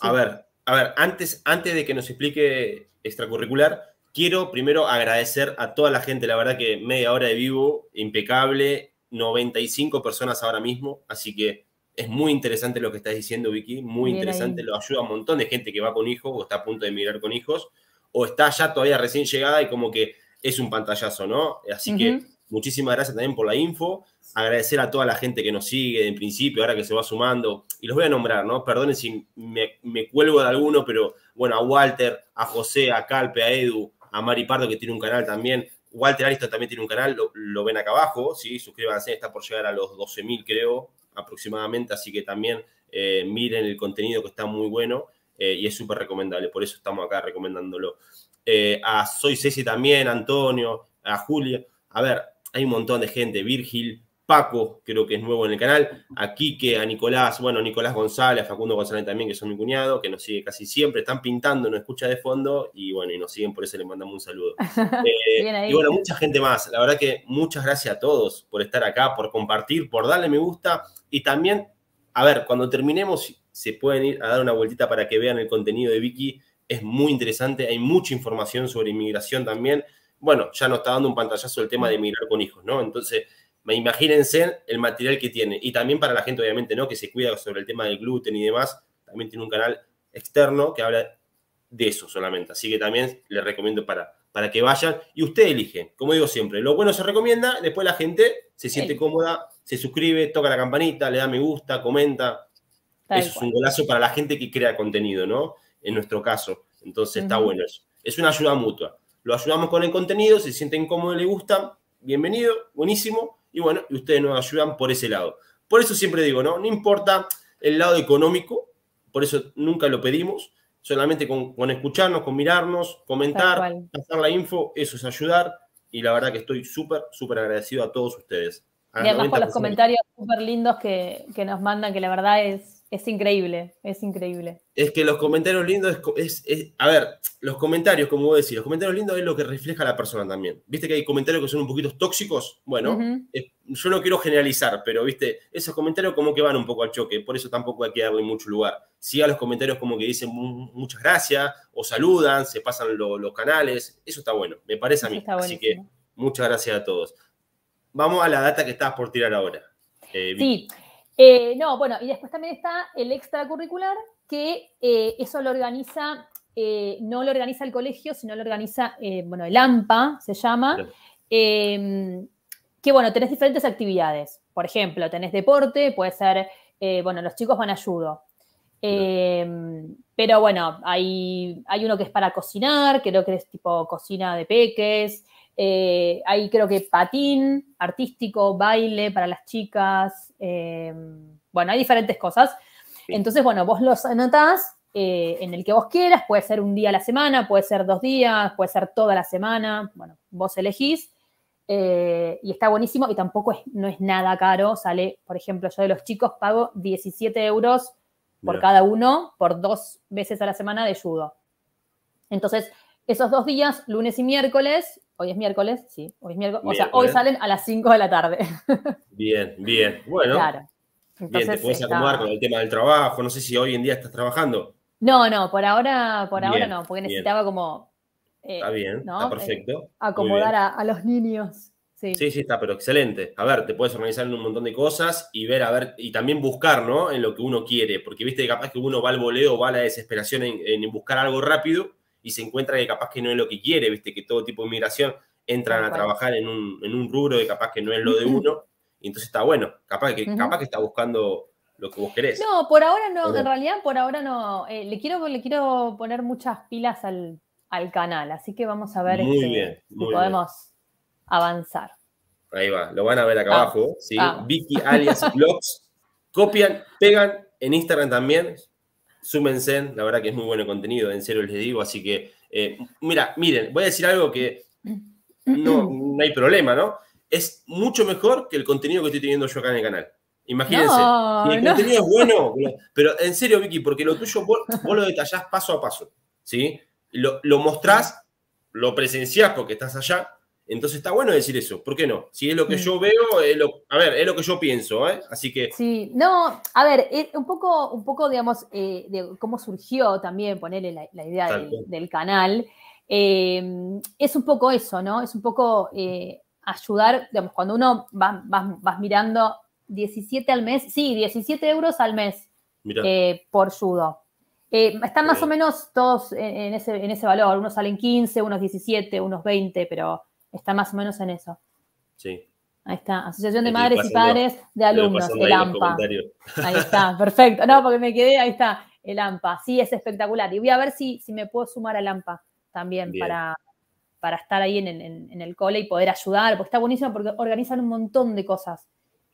A ver, a ver, antes, antes de que nos explique extracurricular, quiero primero agradecer a toda la gente, la verdad que media hora de vivo, impecable, 95 personas ahora mismo, así que es muy interesante lo que estás diciendo, Vicky, muy interesante, lo ayuda a un montón de gente que va con hijos o está a punto de emigrar con hijos, o está ya todavía recién llegada y como que es un pantallazo, ¿no? Así que Muchísimas gracias también por la info. Agradecer a toda la gente que nos sigue en principio, ahora que se va sumando. Y los voy a nombrar, ¿no? Perdonen si me, cuelgo de alguno, pero bueno, a Walter, a José, a Calpe, a Edu, a Mari Pardo, que tiene un canal también. Walter Aristo también tiene un canal, lo, ven acá abajo, ¿sí? Suscríbanse, está por llegar a los 12.000, creo, aproximadamente. Así que también eh, miren el contenido que está muy bueno eh, y es súper recomendable. Por eso estamos acá recomendándolo. Eh, a Soy Ceci también, a Antonio, a Julia. A ver, hay un montón de gente, Virgil, Paco, creo que es nuevo en el canal, aquí que a Nicolás, bueno, Nicolás González, Facundo González también, que son mi cuñado, que nos sigue casi siempre, están pintando, nos escucha de fondo y bueno, y nos siguen, por eso les mandamos un saludo. Eh, y bueno, mucha gente más, la verdad que muchas gracias a todos por estar acá, por compartir, por darle me gusta y también, a ver, cuando terminemos, se pueden ir a dar una vueltita para que vean el contenido de Vicky, es muy interesante, hay mucha información sobre inmigración también bueno, ya nos está dando un pantallazo el tema de mm. mirar con hijos, ¿no? Entonces, imagínense el material que tiene. Y también para la gente, obviamente, ¿no? Que se cuida sobre el tema del gluten y demás, también tiene un canal externo que habla de eso solamente. Así que también les recomiendo para, para que vayan y usted elige. Como digo siempre, lo bueno se recomienda, después la gente se siente cómoda, se suscribe, toca la campanita, le da me gusta, comenta. eso es un golazo para la gente que crea contenido, ¿no? En nuestro caso. Entonces está bueno eso. Es una ayuda mutua lo ayudamos con el contenido, si se sienten cómodos, le gusta, bienvenido, buenísimo, y bueno, y ustedes nos ayudan por ese lado. Por eso siempre digo, ¿no? No importa el lado económico, por eso nunca lo pedimos, solamente con, escucharnos, con mirarnos, comentar, pasar la info, eso es ayudar, y la verdad que estoy súper, súper agradecido a todos ustedes. y además por los comentarios súper lindos que nos mandan, que la verdad es es increíble, es increíble. Es que los comentarios lindos es, A ver, los comentarios, como vos decís, los comentarios lindos es lo que refleja a la persona también. Viste que hay comentarios que son un poquito tóxicos. Bueno, yo no quiero generalizar, pero viste, esos comentarios como que van un poco al choque, por eso tampoco hay que darle mucho lugar. Sí a los comentarios como que dicen muchas gracias, o saludan, se pasan los canales, eso está bueno, me parece a mí. Así que muchas gracias a todos. Vamos a la data que estás por tirar ahora. Eh, sí. Eh, no, bueno, y después también está el extracurricular, que eh, eso lo organiza, eh, no lo organiza el colegio, sino lo organiza, bueno, el AMPA se llama, em, que bueno, tenés diferentes actividades. Por ejemplo, tenés deporte, puede ser, bueno, los chicos van a judo. Em, pero bueno, hay, hay uno que es para cocinar, creo que es tipo cocina de peques. Eh, hay creo que patín artístico, baile para las chicas, eh, bueno, hay diferentes cosas. Entonces, bueno, vos los anotás eh, en el que vos quieras, puede ser un día a la semana, puede ser dos días, puede ser toda la semana, bueno, vos elegís. y está buenísimo y tampoco es, no es nada caro, sale, por ejemplo, yo de los chicos pago 17 euros por cada uno, por dos veces a la semana de judo. Entonces, esos dos días, lunes y miércoles, Hoy es miércoles, sí. Hoy es miércoles. o sea, hoy salen a las 5 de la tarde. Bien, bien. Bueno. te puedes acomodar con el tema del trabajo. No sé si hoy en día estás trabajando. No, no, por ahora, por ahora no, porque necesitaba como. Eh, está bien, está perfecto. acomodar a, los niños. Sí. sí, está, pero excelente. A ver, te puedes organizar en un montón de cosas y ver, a ver, y también buscar, ¿no? En lo que uno quiere, porque viste, que capaz que uno va al voleo, va a la desesperación en buscar algo rápido y se encuentra que capaz que no es lo que quiere, viste, que todo tipo de migración entran a trabajar en un, rubro de capaz que no es lo de uno, y entonces está bueno, capaz que, capaz que está buscando lo que vos querés. No, por ahora no, en realidad por ahora no, eh, le, quiero, le quiero poner muchas pilas al, canal, así que vamos a ver este, si podemos avanzar. Ahí va, lo van a ver acá abajo, ¿sí? Vicky alias Blogs, copian, pegan en Instagram también, súmense, la verdad que es muy bueno el contenido, en serio les digo, así que, eh, mira, miren, voy a decir algo que no, hay problema, ¿no? Es mucho mejor que el contenido que estoy teniendo yo acá en el canal. Imagínense, Y el contenido es bueno, pero en serio, Vicky, porque lo tuyo vos, lo detallás paso a paso, ¿sí? Lo, lo mostrás, lo presenciás porque estás allá, entonces está bueno decir eso, ¿por qué no? Si es lo que mm. yo veo, es lo, a ver, es lo que yo pienso, ¿eh? Así que... Sí, no, a ver, eh, un poco, un poco digamos, eh, de cómo surgió también ponerle la, idea del, canal, eh, es un poco eso, ¿no? Es un poco ayudar, digamos, cuando uno va, vas mirando 17 al mes, sí, 17 euros al mes por judo. están más o menos todos en ese, en ese valor. Unos salen 15, unos 17, unos 20, pero está más o menos en eso. Sí. Ahí está, Asociación de Madres y Padres de Alumnos, el AMPA. Ahí está, perfecto. No, porque me quedé, ahí está, el AMPA. Sí, es espectacular. Y voy a ver si, si me puedo sumar al AMPA también para, para estar ahí en, el cole y poder ayudar, porque está buenísimo porque organizan un montón de cosas.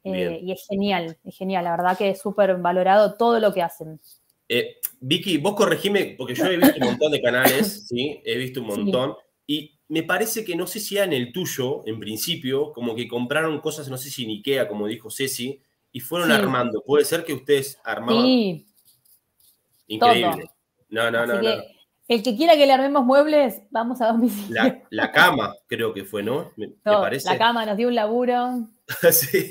Eh, y es genial, es genial. La verdad que es súper valorado todo lo que hacen. Eh, Vicky, vos corregime, porque yo he visto un montón de canales, ¿sí? He visto un montón. Y me parece que no sé si era en el tuyo, en principio, como que compraron cosas, no sé si en Ikea, como dijo Ceci, y fueron armando. Puede ser que ustedes armaban. Sí. Increíble. No, no, no, no. El que quiera que le armemos muebles, vamos a domicilio. La, la cama, creo que fue, ¿no? Me, La cama nos dio un laburo. sí.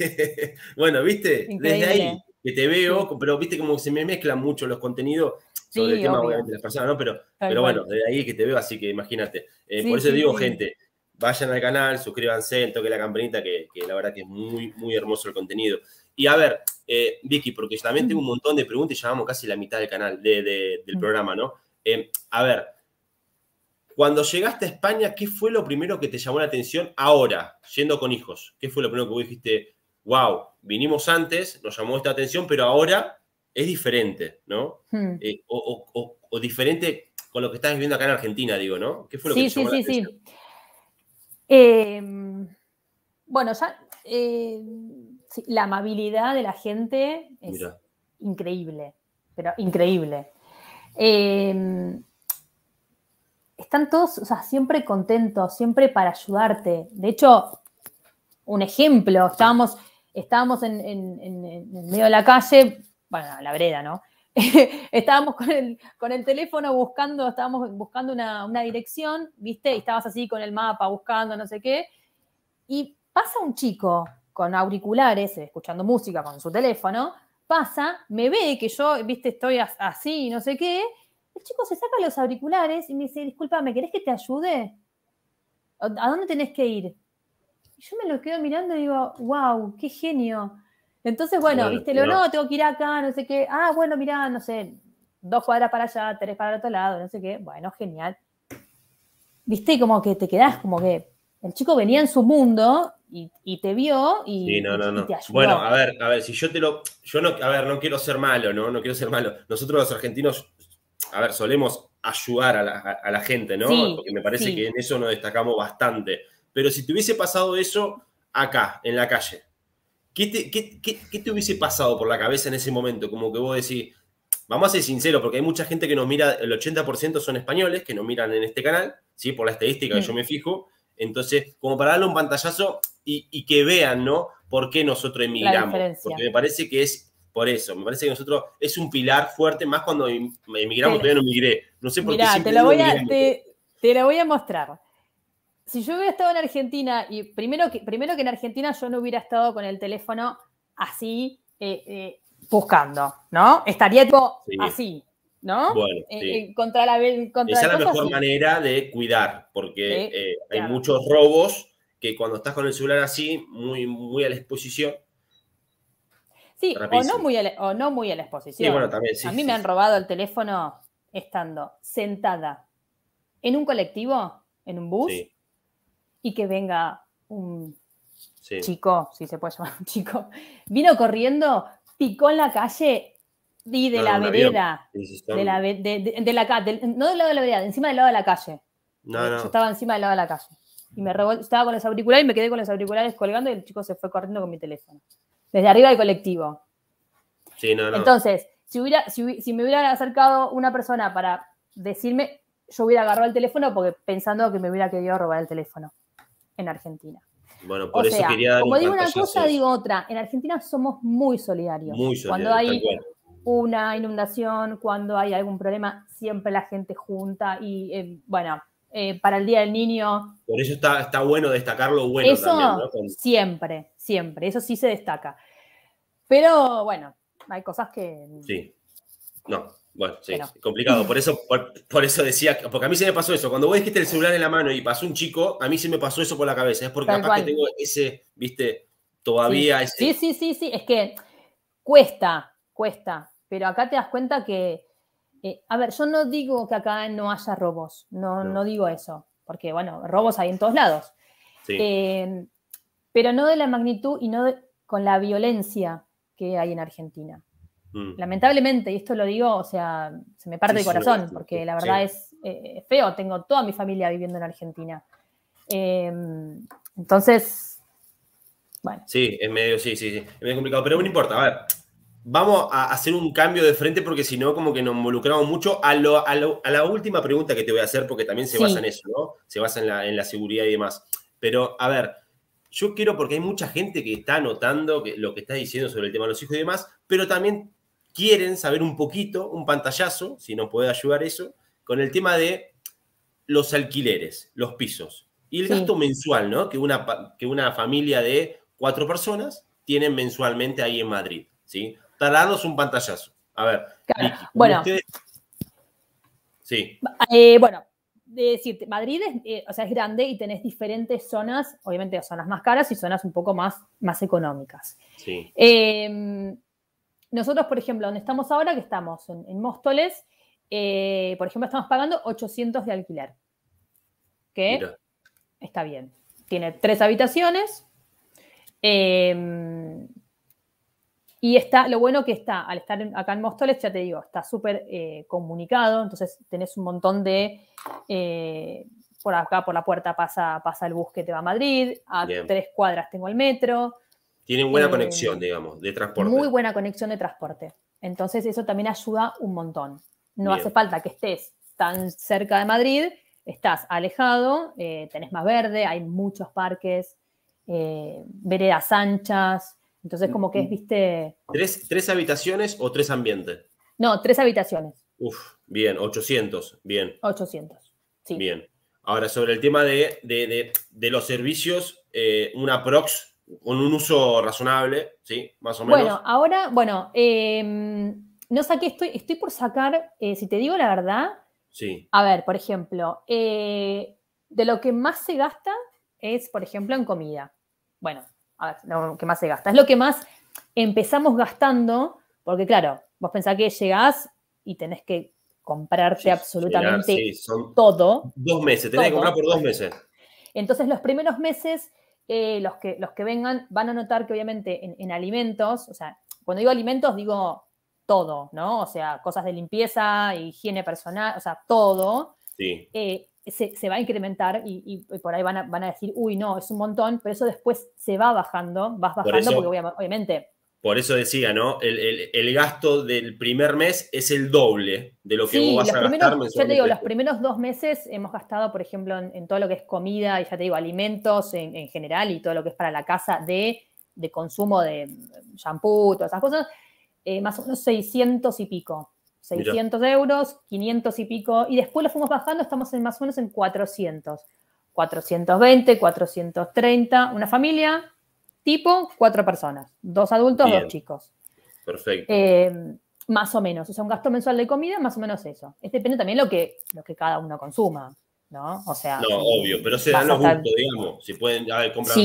Bueno, viste, desde ahí que te veo, pero viste como se me mezclan mucho los contenidos sobre el tema obviamente, de las personas, ¿no? Pero, bueno, de ahí es que te veo, así que imagínate. Eh, por eso digo, gente, vayan al canal, suscríbanse, toquen la campanita, que, la verdad que es muy, muy hermoso el contenido. Y a ver, eh, Vicky, porque también tengo un montón de preguntas y llevamos casi la mitad del canal, del mm. programa, ¿no? Eh, a ver, cuando llegaste a España, ¿qué fue lo primero que te llamó la atención ahora, yendo con hijos? ¿Qué fue lo primero que vos dijiste? wow, vinimos antes, nos llamó esta atención, pero ahora es diferente, ¿no? Hmm. Eh, o, diferente con lo que estás viviendo acá en Argentina, digo, ¿no? ¿Qué fue lo sí, que te sí, sí, sí. Em, bueno, ya eh, la amabilidad de la gente es increíble, pero increíble. Em, están todos, o sea, siempre contentos, siempre para ayudarte. De hecho, un ejemplo, estábamos estábamos en, en, medio de la calle, bueno, la vereda, ¿no? estábamos con el, teléfono buscando, estábamos buscando una, dirección, ¿viste? Y estabas así con el mapa, buscando no sé qué. Y pasa un chico con auriculares, escuchando música con su teléfono, pasa, me ve que yo, ¿viste? Estoy así, no sé qué. El chico se saca los auriculares y me dice, disculpa, ¿me querés que te ayude? ¿A dónde tenés que ir? yo me lo quedo mirando y digo, wow, qué genio. Entonces, bueno, viste, lo no, tengo que ir acá, no sé qué. Ah, bueno, mirá, no sé, dos cuadras para allá, tres para el otro lado, no sé qué. Bueno, genial. Viste, como que te quedás, como que el chico venía en su mundo y, y te vio y, Bueno, a ver, a ver, si yo te lo. Yo no, a ver, no quiero ser malo, ¿no? No quiero ser malo. Nosotros los argentinos, a ver, solemos ayudar a la, gente, ¿no? Porque me parece que en eso nos destacamos bastante. Pero si te hubiese pasado eso acá, en la calle, ¿qué te, hubiese pasado por la cabeza en ese momento? Como que vos decís, vamos a ser sinceros, porque hay mucha gente que nos mira, el 80% son españoles que nos miran en este canal, ¿sí? Por la estadística que mm. yo me fijo. Entonces, como para darle un pantallazo y, que vean, ¿no? ¿Por qué nosotros emigramos? Porque me parece que es por eso. Me parece que nosotros es un pilar fuerte, más cuando em, emigramos, todavía no emigré. No sé por qué. Te te, te lo voy a mostrar si yo hubiera estado en Argentina, y primero que, primero que en Argentina yo no hubiera estado con el teléfono así eh, eh, buscando, ¿no? Estaría tipo así, ¿no? Bueno, eh, la Esa es la mejor manera de cuidar, porque hay muchos robos que cuando estás con el celular así, muy, muy a la exposición. Sí, o no, muy a la, exposición. Sí, bueno, también, a mí me han robado el teléfono estando sentada en un colectivo, en un bus y que venga un chico, si se puede llamar un chico, vino corriendo, picó en la calle y de la vereda, de la, de, no del lado de la vereda, encima del lado de la calle. No, no. Yo estaba encima del lado de la calle. Y me estaba con los auriculares y me quedé con los auriculares colgando y el chico se fue corriendo con mi teléfono. Desde arriba del colectivo. Entonces, si, hubiera, si, si me hubiera acercado una persona para decirme, yo hubiera agarrado el teléfono porque pensando que me hubiera querido robar el teléfono en Argentina. Bueno, por eso quería Como digo una cosa, digo otra. En Argentina somos muy solidarios. Muy solidarios. Cuando hay una inundación, cuando hay algún problema, siempre la gente junta y, eh, bueno, eh, para el Día del Niño. Por eso está, bueno destacar lo bueno. también, ¿no? siempre, siempre, eso sí se destaca. Pero bueno, hay cosas que... Sí, no, bueno, sí, complicado. Por eso, por, eso decía, porque a mí se me pasó eso. Cuando vos dijiste el celular en la mano y pasó un chico, a mí se me pasó eso por la cabeza. Es porque aparte capaz que tengo ese, viste, todavía ese. Sí, sí, sí, sí. Es que cuesta, cuesta. Pero acá te das cuenta que. Eh, a ver, yo no digo que acá no haya robos. No, no. digo eso. Porque, bueno, robos hay en todos lados. Sí. Em, pero no de la magnitud y no con la violencia que hay en Argentina. Mm. Lamentablemente, y esto lo digo, o sea, se me parte el corazón, porque la verdad eh, es feo, tengo toda mi familia viviendo en Argentina. Em, entonces, bueno. Sí, es medio, sí, sí, es medio complicado, pero no importa, a ver, vamos a hacer un cambio de frente porque si no, como que nos involucramos mucho a, lo, a, la última pregunta que te voy a hacer, porque también se basa en eso, ¿no? Se basa en la, seguridad y demás. Pero, a ver, yo quiero, porque hay mucha gente que está notando que, lo que estás diciendo sobre el tema de los hijos y demás, pero también quieren saber un poquito, un pantallazo, si nos puede ayudar eso, con el tema de los alquileres, los pisos. Y el gasto mensual, ¿no? Que una, que una familia de cuatro personas tienen mensualmente ahí en Madrid, ¿sí? Tardarnos un pantallazo. A ver. Claro. bueno. Sí. Eh, bueno, de decirte, Madrid es, eh, o sea, es grande y tenés diferentes zonas, obviamente zonas más caras y zonas un poco más, más económicas. Sí. Em, nosotros, por ejemplo, donde estamos ahora, que estamos en, Móstoles, eh, por ejemplo, estamos pagando 800 de alquiler. Que está bien. Tiene tres habitaciones. Em, y está, lo bueno que está, al estar acá en Móstoles, ya te digo, está súper eh, comunicado, entonces tenés un montón de. Eh, por acá, por la puerta, pasa, pasa el bus que te va a Madrid, a tres cuadras tengo el metro, tienen buena eh, conexión, digamos, de transporte. Muy buena conexión de transporte. Entonces eso también ayuda un montón. No hace falta que estés tan cerca de Madrid, estás alejado, eh, tenés más verde, hay muchos parques, eh, veredas anchas, entonces como que es, mm, mm. viste... ¿Tres, ¿Tres habitaciones o tres ambientes? No, tres habitaciones. Uf, bien, 800, bien. 800, sí. Bien. Ahora, sobre el tema de, los servicios, una prox con un uso razonable, ¿sí? Más o menos. Bueno, ahora, bueno, em, no saqué, estoy, estoy por sacar, eh, si te digo la verdad, sí. a ver, por ejemplo, eh, de lo que más se gasta es, por ejemplo, en comida. Bueno, a ver, lo que más se gasta. Es lo que más empezamos gastando, porque claro, vos pensás que llegás y tenés que comprarte absolutamente son todo. Dos meses, tenés que comprar por dos meses. Entonces, los primeros meses eh, los, que, los que vengan van a notar que obviamente en, alimentos, o sea, cuando digo alimentos digo todo, ¿no? O sea, cosas de limpieza, higiene personal, o sea, todo. Sí. Eh, se, va a incrementar y, por ahí van a, decir, uy, no, es un montón, pero eso después se va bajando, vas bajando, porque obviamente por eso decía, ¿no? El, gasto del primer mes es el doble de lo que vos vas a gastar ya te digo, los primeros dos meses hemos gastado, por ejemplo, en, todo lo que es comida, y ya te digo, alimentos en, general y todo lo que es para la casa de, consumo de shampoo, todas esas cosas, eh, más o menos 600 y pico. 600 euros, 500 y pico, y después lo fuimos bajando, estamos más o menos en 400. 420, 430, una familia, tipo cuatro personas, dos adultos, dos chicos. Perfecto. Eh, más o menos, o sea, un gasto mensual de comida, más o menos eso. Este depende también lo que, lo que cada uno consuma, ¿no? O sea. No, obvio, pero se dan los gustos, digamos. Si pueden, comprar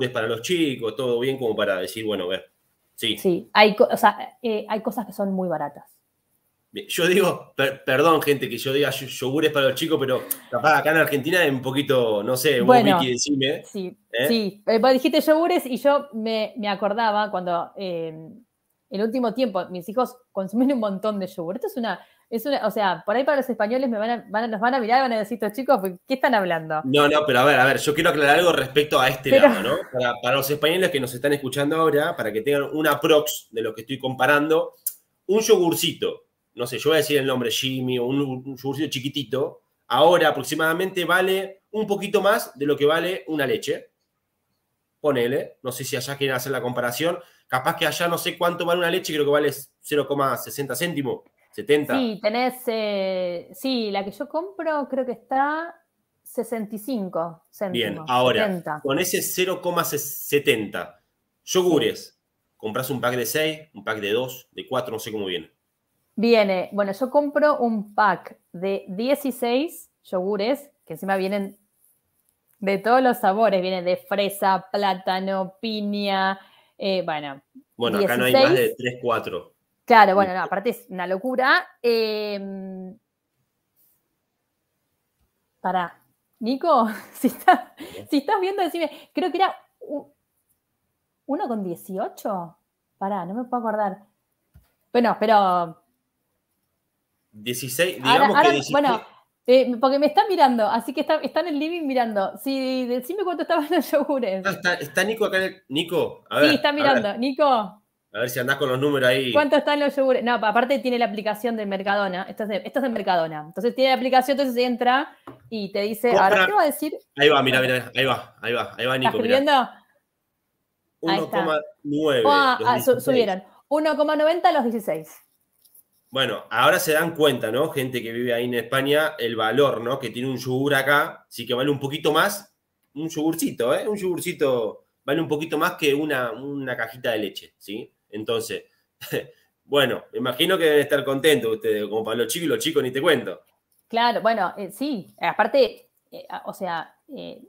ver, para los chicos, todo bien, como para decir, bueno, ver. Sí. Sí, hay, o sea, eh, hay cosas que son muy baratas. Yo digo, perdón, gente, que yo diga yogures para los chicos, pero acá en Argentina es un poquito, no sé, un bueno, Vicky, Sí, ¿eh? sí. Eh, vos dijiste yogures y yo me, acordaba cuando eh, el último tiempo mis hijos consumen un montón de yogur. Esto es una, es una, o sea, por ahí para los españoles me van nos van a mirar y van a decir, estos chicos, ¿qué están hablando? No, no, pero a ver, a ver, yo quiero aclarar algo respecto a este lado, ¿no? Para, para los españoles que nos están escuchando ahora, para que tengan una prox de lo que estoy comparando, un yogurcito no sé, yo voy a decir el nombre Jimmy o un, yogurcito chiquitito, ahora aproximadamente vale un poquito más de lo que vale una leche. Ponele, no sé si allá quieren hacer la comparación, capaz que allá no sé cuánto vale una leche, creo que vale 0,60 céntimos, 70. Sí, tenés, eh, sí, la que yo compro creo que está 65 céntimos. Bien, ahora, con ese 0,70, yogures, compras un pack de 6, un pack de 2, de 4, no sé cómo viene. Viene, bueno, yo compro un pack de 16 yogures, que encima vienen de todos los sabores, Vienen de fresa, plátano, piña, eh, bueno. Bueno, acá no hay más de 3, 4. Claro, bueno, aparte es una locura. Eh, Nico, si, si estás viendo, decime, creo que era 1 con 18. Pará, no me puedo acordar. Bueno, pero 16, digamos que 16. Bueno, eh, porque me está mirando, así que está, en el living mirando. Sí, decime cuánto estaban los yogures. Está, está Nico acá en el. Nico, a ver. Sí, está mirando. Nico. A ver si andás con los números ahí. ¿Cuánto están los yogures? No, aparte tiene la aplicación de Mercadona. Esto es de, de Mercadona. Entonces tiene la aplicación, entonces entra y te dice. Ahora, ¿qué va a decir? Ahí va, mira, mira, ahí va, ahí va, ahí va Nico. ¿Estás escribiendo? 1,9. Ah, ah, subieron. 1,90 a los 16. Bueno, ahora se dan cuenta, ¿no? Gente que vive ahí en España, el valor, ¿no? Que tiene un yogur acá, sí que vale un poquito más, un yogurcito, ¿eh? Un yogurcito vale un poquito más que una, cajita de leche, ¿sí? Entonces, bueno, imagino que deben estar contentos ustedes, como para los chicos y los chicos ni te cuento. Claro, bueno, eh, sí, aparte, eh, o sea, eh,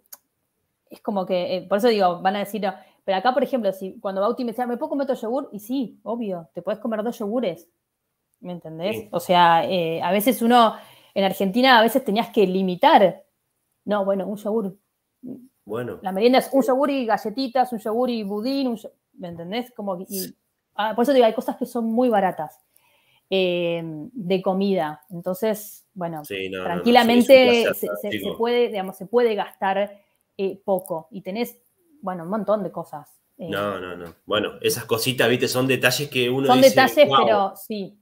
es como que, por eso digo, van a decir, pero acá, por ejemplo, si cuando Bauti me decía, ¿me puedo comer otro yogur? Y sí, obvio, te puedes comer dos yogures, ¿me entendés? O sea, eh, a veces uno, en Argentina a veces tenías que limitar. No, bueno, un yogur. Bueno. La merienda es un yogur y galletitas, un yogur y budín, ¿me entendés? Como, ah, por eso digo, hay cosas que son muy baratas eh, de comida. Entonces, bueno, tranquilamente se, puede, digamos, se puede gastar eh, poco y tenés, bueno, un montón de cosas. no, no, no. Bueno, esas cositas, viste, son detalles que uno. Son detalles, pero sí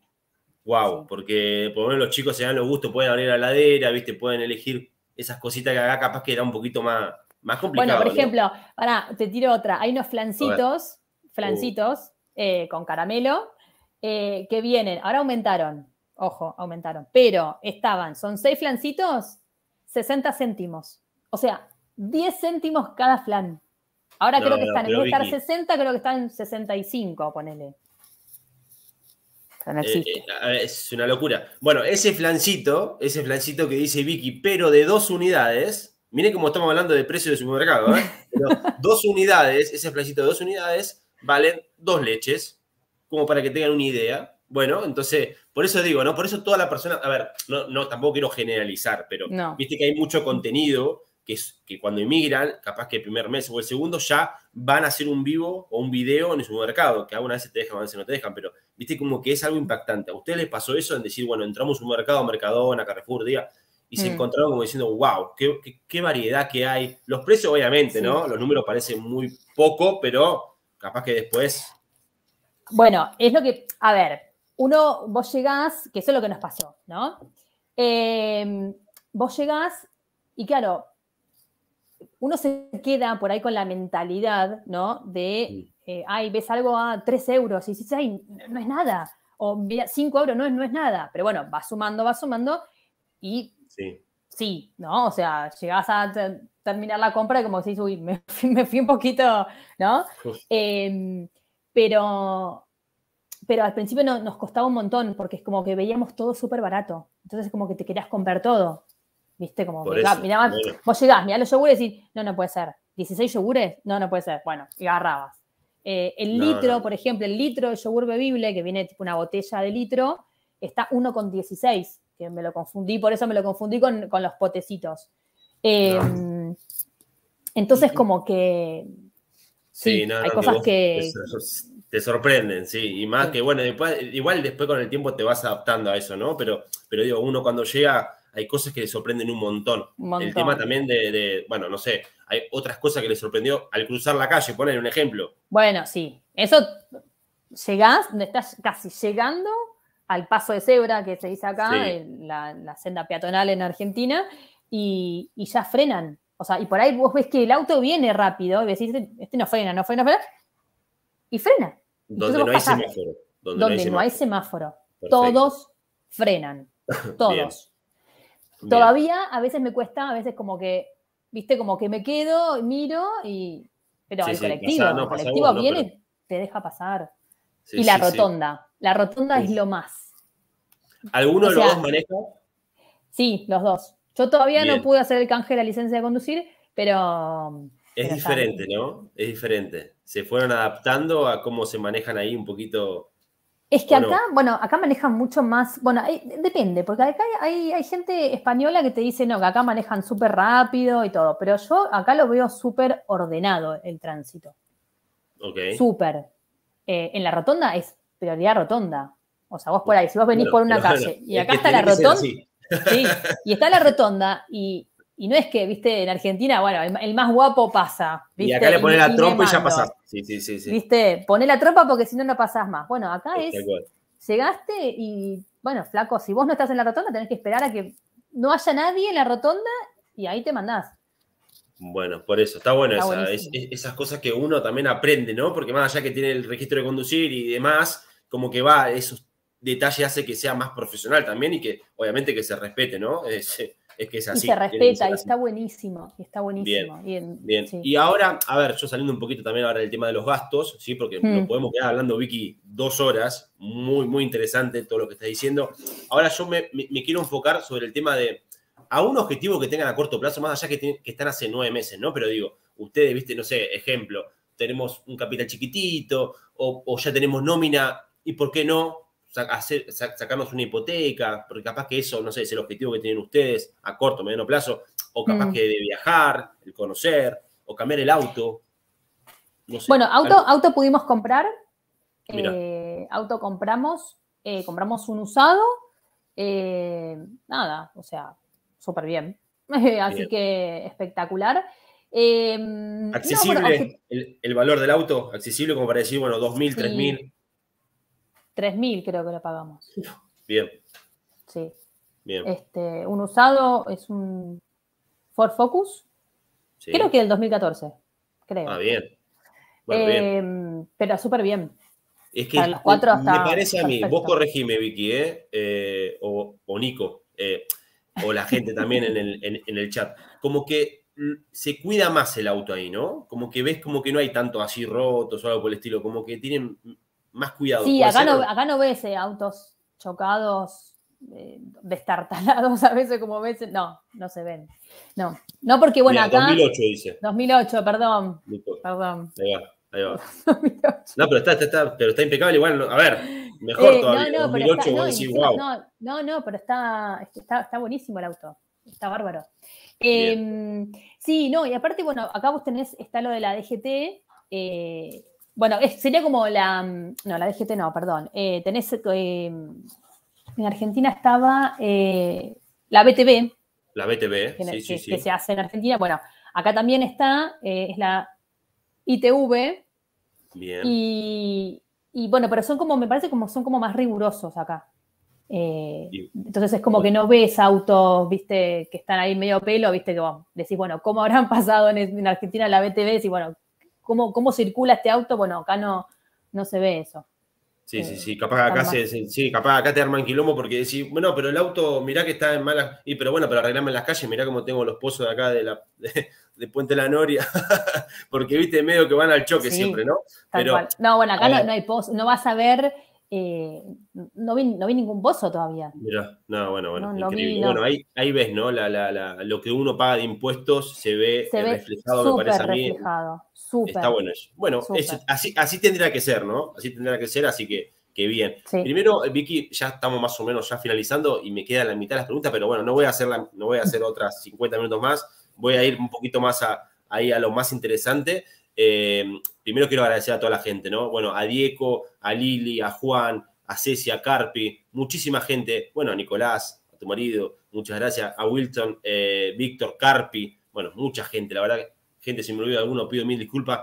wow, porque por lo menos los chicos se dan los gustos, pueden abrir la ladera, ¿viste? pueden elegir esas cositas que acá capaz que era un poquito más, más complicado. Bueno, por ejemplo, ahora te tiro otra, hay unos flancitos, flancitos eh, con caramelo, eh, que vienen, ahora aumentaron, ojo, aumentaron, pero estaban, son seis flancitos, 60 céntimos. O sea, 10 céntimos cada flan. Ahora creo que están, en vez de estar 60, creo que están 65, ponele. Eh, eh, es una locura. Bueno, ese flancito, ese flancito que dice Vicky, pero de dos unidades, miren cómo estamos hablando de precio de supermercado, ¿eh? dos unidades, ese flancito de dos unidades, valen dos leches, como para que tengan una idea. Bueno, entonces, por eso digo, ¿no? Por eso toda la persona, a ver, no, tampoco quiero generalizar, pero viste que hay mucho contenido que, es, que cuando emigran, capaz que el primer mes o el segundo, ya van a hacer un vivo o un video en su mercado, que algunas veces te dejan, a veces no te dejan, pero Viste, como que es algo impactante. ¿A ustedes les pasó eso en decir, bueno, entramos a un mercado, Mercadona, Carrefour, día, y se mm. encontraron como diciendo, wow, qué, variedad que hay. Los precios, obviamente, ¿no? Los números parecen muy poco, pero capaz que después. Bueno, es lo que, a ver, uno, vos llegás, que eso es lo que nos pasó, ¿no? Em, vos llegás y claro, uno se queda por ahí con la mentalidad, ¿no? De mm. Eh, ay, ves algo a ah, 3 euros y dices, ay, no es nada, o 5 euros no es, no es nada, pero bueno, va sumando, va sumando y sí, sí ¿no? O sea, llegas a terminar la compra y como decís, uy, me, fui un poquito, ¿no? Em, pero, pero al principio nos costaba un montón porque es como que veíamos todo súper barato, entonces como que te querías comprar todo. ¿Viste? Como ah, vos llegás, mirá los yogures y no, no puede ser. 16 yogures, no, no puede ser. Bueno, y agarrabas. Eh, el litro, por ejemplo, el litro de yogur bebible, que viene tipo una botella de litro, está 1,16, que me lo confundí, por eso me lo confundí con, los potecitos. Em, entonces, como que... Sí, hay cosas que... Te sorprenden, sí, y más que, bueno, igual después con el tiempo te vas adaptando a eso, ¿no? Pero, pero digo, uno cuando llega hay cosas que le sorprenden un montón. El tema también de, bueno, no sé, hay otras cosas que le sorprendió al cruzar la calle, poner un ejemplo. Bueno, sí, eso llegás, estás casi llegando al paso de cebra que se dice acá, la, senda peatonal en Argentina, y, ya frenan. O sea, y por ahí vos ves que el auto viene rápido y decís, este no frena, no frena, no frena, y frena. Donde no, hay semáforo. Donde, no hay semáforo. Todos frenan. Todos. Todavía a veces me cuesta, a veces como que, viste, como que me quedo, miro y... Pero el colectivo, el colectivo viene, y te deja pasar. y la rotonda, la rotonda es lo más. ¿Alguno de los dos maneja? Sí, los dos. Yo todavía no pude hacer el canje de la licencia de conducir, pero... Es diferente, ¿no? Es diferente. Se fueron adaptando a cómo se manejan ahí un poquito es que acá, bueno, acá manejan mucho más, bueno, depende, porque acá hay, gente española que te dice, no, que acá manejan súper rápido y todo, pero yo acá lo veo súper ordenado el tránsito. Ok. Súper. Eh, en la rotonda es prioridad rotonda. O sea, vos por ahí, si vos venís por una calle y acá está la rotonda, y está la rotonda y y no es que, viste, en Argentina, bueno, el, más guapo pasa. ¿viste? Y acá le pones la trompa y ya pasás. Sí, sí, sí, Viste, poné la trompa porque si no, no pasás más. Bueno, acá es, llegaste y, bueno, flaco, si vos no estás en la rotonda, tenés que esperar a que no haya nadie en la rotonda y ahí te mandás. Bueno, por eso, está bueno esas cosas que uno también aprende, ¿no? Porque más allá que tiene el registro de conducir y demás, como que va, esos detalles hace que sea más profesional también y que obviamente que se respete, ¿no? Es, es que Y se respeta, y está buenísimo, está buenísimo. Bien, bien, Y ahora, a ver, yo saliendo un poquito también ahora del tema de los gastos, ¿sí? Porque nos hmm. podemos quedar hablando, Vicky, dos horas, muy, muy interesante todo lo que estás diciendo. Ahora yo me, quiero enfocar sobre el tema de, a un objetivo que tengan a corto plazo, más allá que, están hace nueve meses, ¿no? Pero digo, ustedes, viste, no sé, ejemplo, tenemos un capital chiquitito o ya tenemos nómina y por qué no hacer, sacarnos una hipoteca, porque capaz que eso, no sé, es el objetivo que tienen ustedes a corto, mediano plazo, o capaz mm. que de viajar, el conocer, o cambiar el auto. bueno, auto, auto pudimos comprar, eh, auto compramos, eh, compramos un usado, eh, nada, o sea, súper bien. Así que espectacular. accesible el, valor del auto, accesible como para decir, bueno, 2.000, 3.000. 3.000 creo que lo pagamos. Bien. Sí. Bien. Este, un usado es un Ford Focus. Creo que del 2014, creo. Ah, bien. Em, pero súper bien. Es que cuatro me parece a mí, vos corregime, Vicky, ¿eh? Eh, o, Nico, eh, o la gente también en el, en el chat, como que se cuida más el auto ahí, ¿no? Como que ves como que no hay tanto así rotos o algo por el estilo, como que tienen más cuidado. Sí, acá no, acá no, ves eh, autos chocados, eh, destartalados a veces como ves. No, no se ven. No, no porque bueno, acá. 2008 dice. 2008, perdón. Perdón. Ahí va, ahí va. No, pero está, está, pero está impecable. Igual, a ver, mejor eh, todavía. No, no, 2008 no, no, pero está, está, está buenísimo el auto. Está bárbaro. Em, sí, no, y aparte, bueno, acá vos tenés, está lo de la DGT, eh, bueno, sería como la. Mm, no, la DGT no, perdón. Eh, tenés. Eh, en Argentina estaba eh, la BTV. La BTV, que, sí, sí, sí. Que se hace en Argentina. Bueno, acá también está, es la ITV. Bien. Y, bueno, pero son como, me parece como son como más rigurosos acá. entonces es como que no ves autos, viste, que están ahí medio pelo, viste, que decís, bueno, ¿cómo habrán pasado en, Argentina la BTV? Y bueno, cómo, circula este auto, bueno, acá no, no se ve eso. Sí, sí, eh, sí, capaz acá, capaz acá te arman quilombo porque decís, bueno, pero el auto, mirá que está en malas, y pero bueno, pero arreglame en las calles, mirá cómo tengo los pozos de acá de, la, de, Puente La Noria, porque viste medio que van al choque siempre, ¿no? Pero, no, bueno, acá no, eh, hay pozos, no vas a ver eh, no, vi, no vi ningún bozo todavía. Mira, no, bueno, bueno, bueno, ahí, ves, ¿no? lo que uno paga de impuestos se ve, reflejado, me parece a mí. Reflejado, Está bueno eso. Bueno, así, así tendría que ser, ¿no? Así tendría que ser, así que, que bien. Primero, eh, Vicky, ya estamos más o menos ya finalizando y me quedan la mitad de las preguntas, pero bueno, no voy a hacer, no voy a hacer otras 50 minutos más. Voy a ir un poquito más ahí a lo más interesante. Eh, primero quiero agradecer a toda la gente, ¿no? Bueno, a Diego, a Lili, a Juan, a Cecia, a Carpi, muchísima gente, bueno, a Nicolás, a tu marido, muchas gracias, a Wilton, eh, Víctor, Carpi, bueno, mucha gente, la verdad, gente, si me olvido alguno, pido mil disculpas.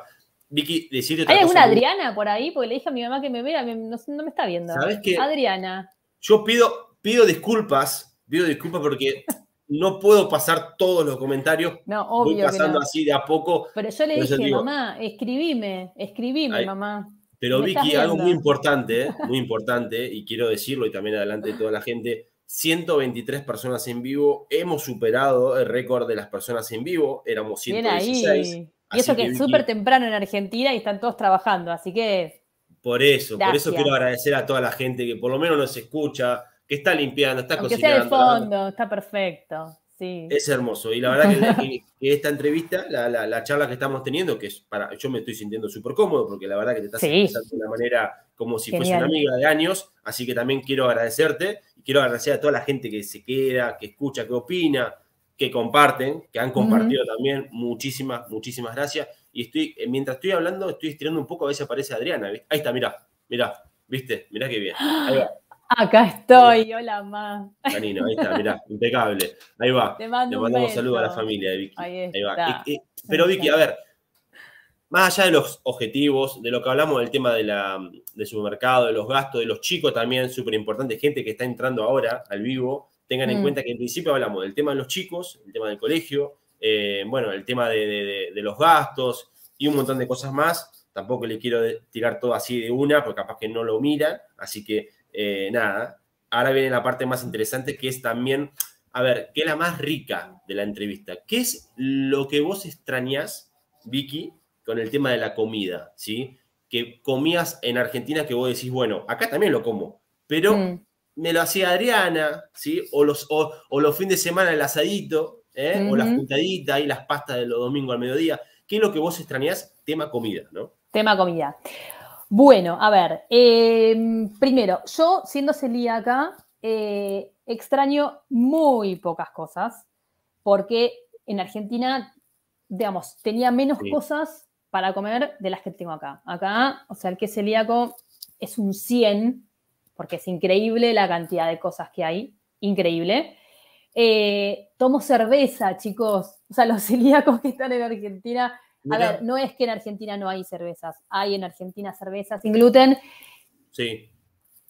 Vicky, decirte ¿Hay alguna Adriana por ahí? Porque le dije a mi mamá que me vea, no, me está viendo. ¿Sabes qué? Adriana. Yo pido, pido disculpas, pido disculpas porque no puedo pasar todos los comentarios. No, obvio Voy pasando así de a poco. Pero yo le dije, mamá, escribime, escribime, mamá. Pero Vicky, algo muy importante, ¿eh? muy importante, y quiero decirlo y también adelante de toda la gente, 123 personas en vivo, hemos superado el récord de las personas en vivo, éramos 116. Y eso que, es súper temprano en Argentina y están todos trabajando, así que... Por eso, por eso quiero agradecer a toda la gente que por lo menos nos escucha, que está limpiando, está Aunque cocinando. Sea el fondo, está perfecto. Sí. Es hermoso. Y la verdad que, esta entrevista, la, charla que estamos teniendo, que es para, yo me estoy sintiendo súper cómodo porque la verdad que te estás sí. de una manera como si fuese una amiga de años, así que también quiero agradecerte y quiero agradecer a toda la gente que se queda, que escucha, que opina, que comparten, que han compartido también. Muchísimas, muchísimas gracias. Y estoy, eh, mientras estoy hablando, estoy estirando un poco, a veces aparece Adriana. Ahí está, mira mira viste, mira qué bien. Ahí Acá estoy, hola, ma. Canino, ahí está, mirá, impecable. Ahí va. Le mandamos un saludo a la familia de Vicky. Ahí, está. va. pero Vicky, a ver, más allá de los objetivos, de lo que hablamos del tema del supermercado, de los gastos, de los chicos también, súper importante, gente que está entrando ahora al vivo, tengan en mm. cuenta que en principio hablamos del tema de los chicos, el tema del colegio, eh, bueno, el tema de, los gastos y un montón de cosas más. Tampoco le quiero tirar todo así de una, porque capaz que no lo mira, así que eh, nada, ahora viene la parte más interesante que es también, a ver, que es la más rica de la entrevista? ¿Qué es lo que vos extrañás, Vicky, con el tema de la comida? ¿Sí? Que comías en Argentina que vos decís, bueno, acá también lo como, pero mm. me lo hacía Adriana, ¿sí? O los, o, los fines de semana el asadito, ¿eh? o las puntaditas y las pastas de los domingos al mediodía. ¿Qué es lo que vos extrañás? Tema comida, ¿no? Tema comida. Bueno, a ver, em, primero, yo siendo celíaca, eh, extraño muy pocas cosas, porque en Argentina, digamos, tenía menos cosas para comer de las que tengo acá. Acá, o sea, el que es celíaco es un 100, porque es increíble la cantidad de cosas que hay, increíble. Eh, tomo cerveza, chicos, o sea, los celíacos que están en Argentina a ver, no es que en Argentina no hay cervezas, hay en Argentina cervezas sin gluten. Sí.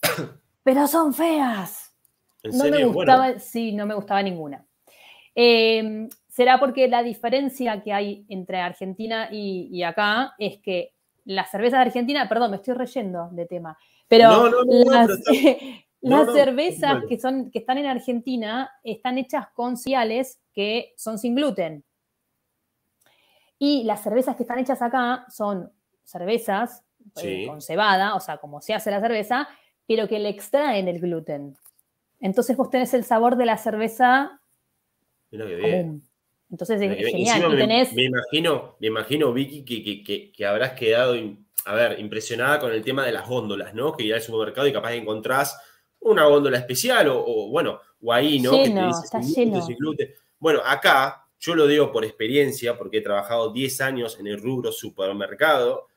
Pero son feas. ¿En no me gustaba, sí, no me gustaba ninguna. Em, será porque la diferencia que hay entre Argentina y, acá es que las cervezas de Argentina, perdón, me estoy reyendo de tema, pero las, cervezas que son que están en Argentina están hechas con ciales que son sin gluten. Y las cervezas que están hechas acá son cervezas eh, con cebada, o sea, como se hace la cerveza, pero que le extraen el gluten. Entonces vos tenés el sabor de la cerveza Mira qué bien. Entonces es genial. me, imagino, me imagino, Vicky, que, que, habrás quedado, a ver, impresionada con el tema de las góndolas, ¿no? Que ir al supermercado y capaz encontrás una góndola especial, o, bueno, o ahí, ¿no? está Bueno, acá yo lo digo por experiencia, porque he trabajado 10 años en el rubro supermercado.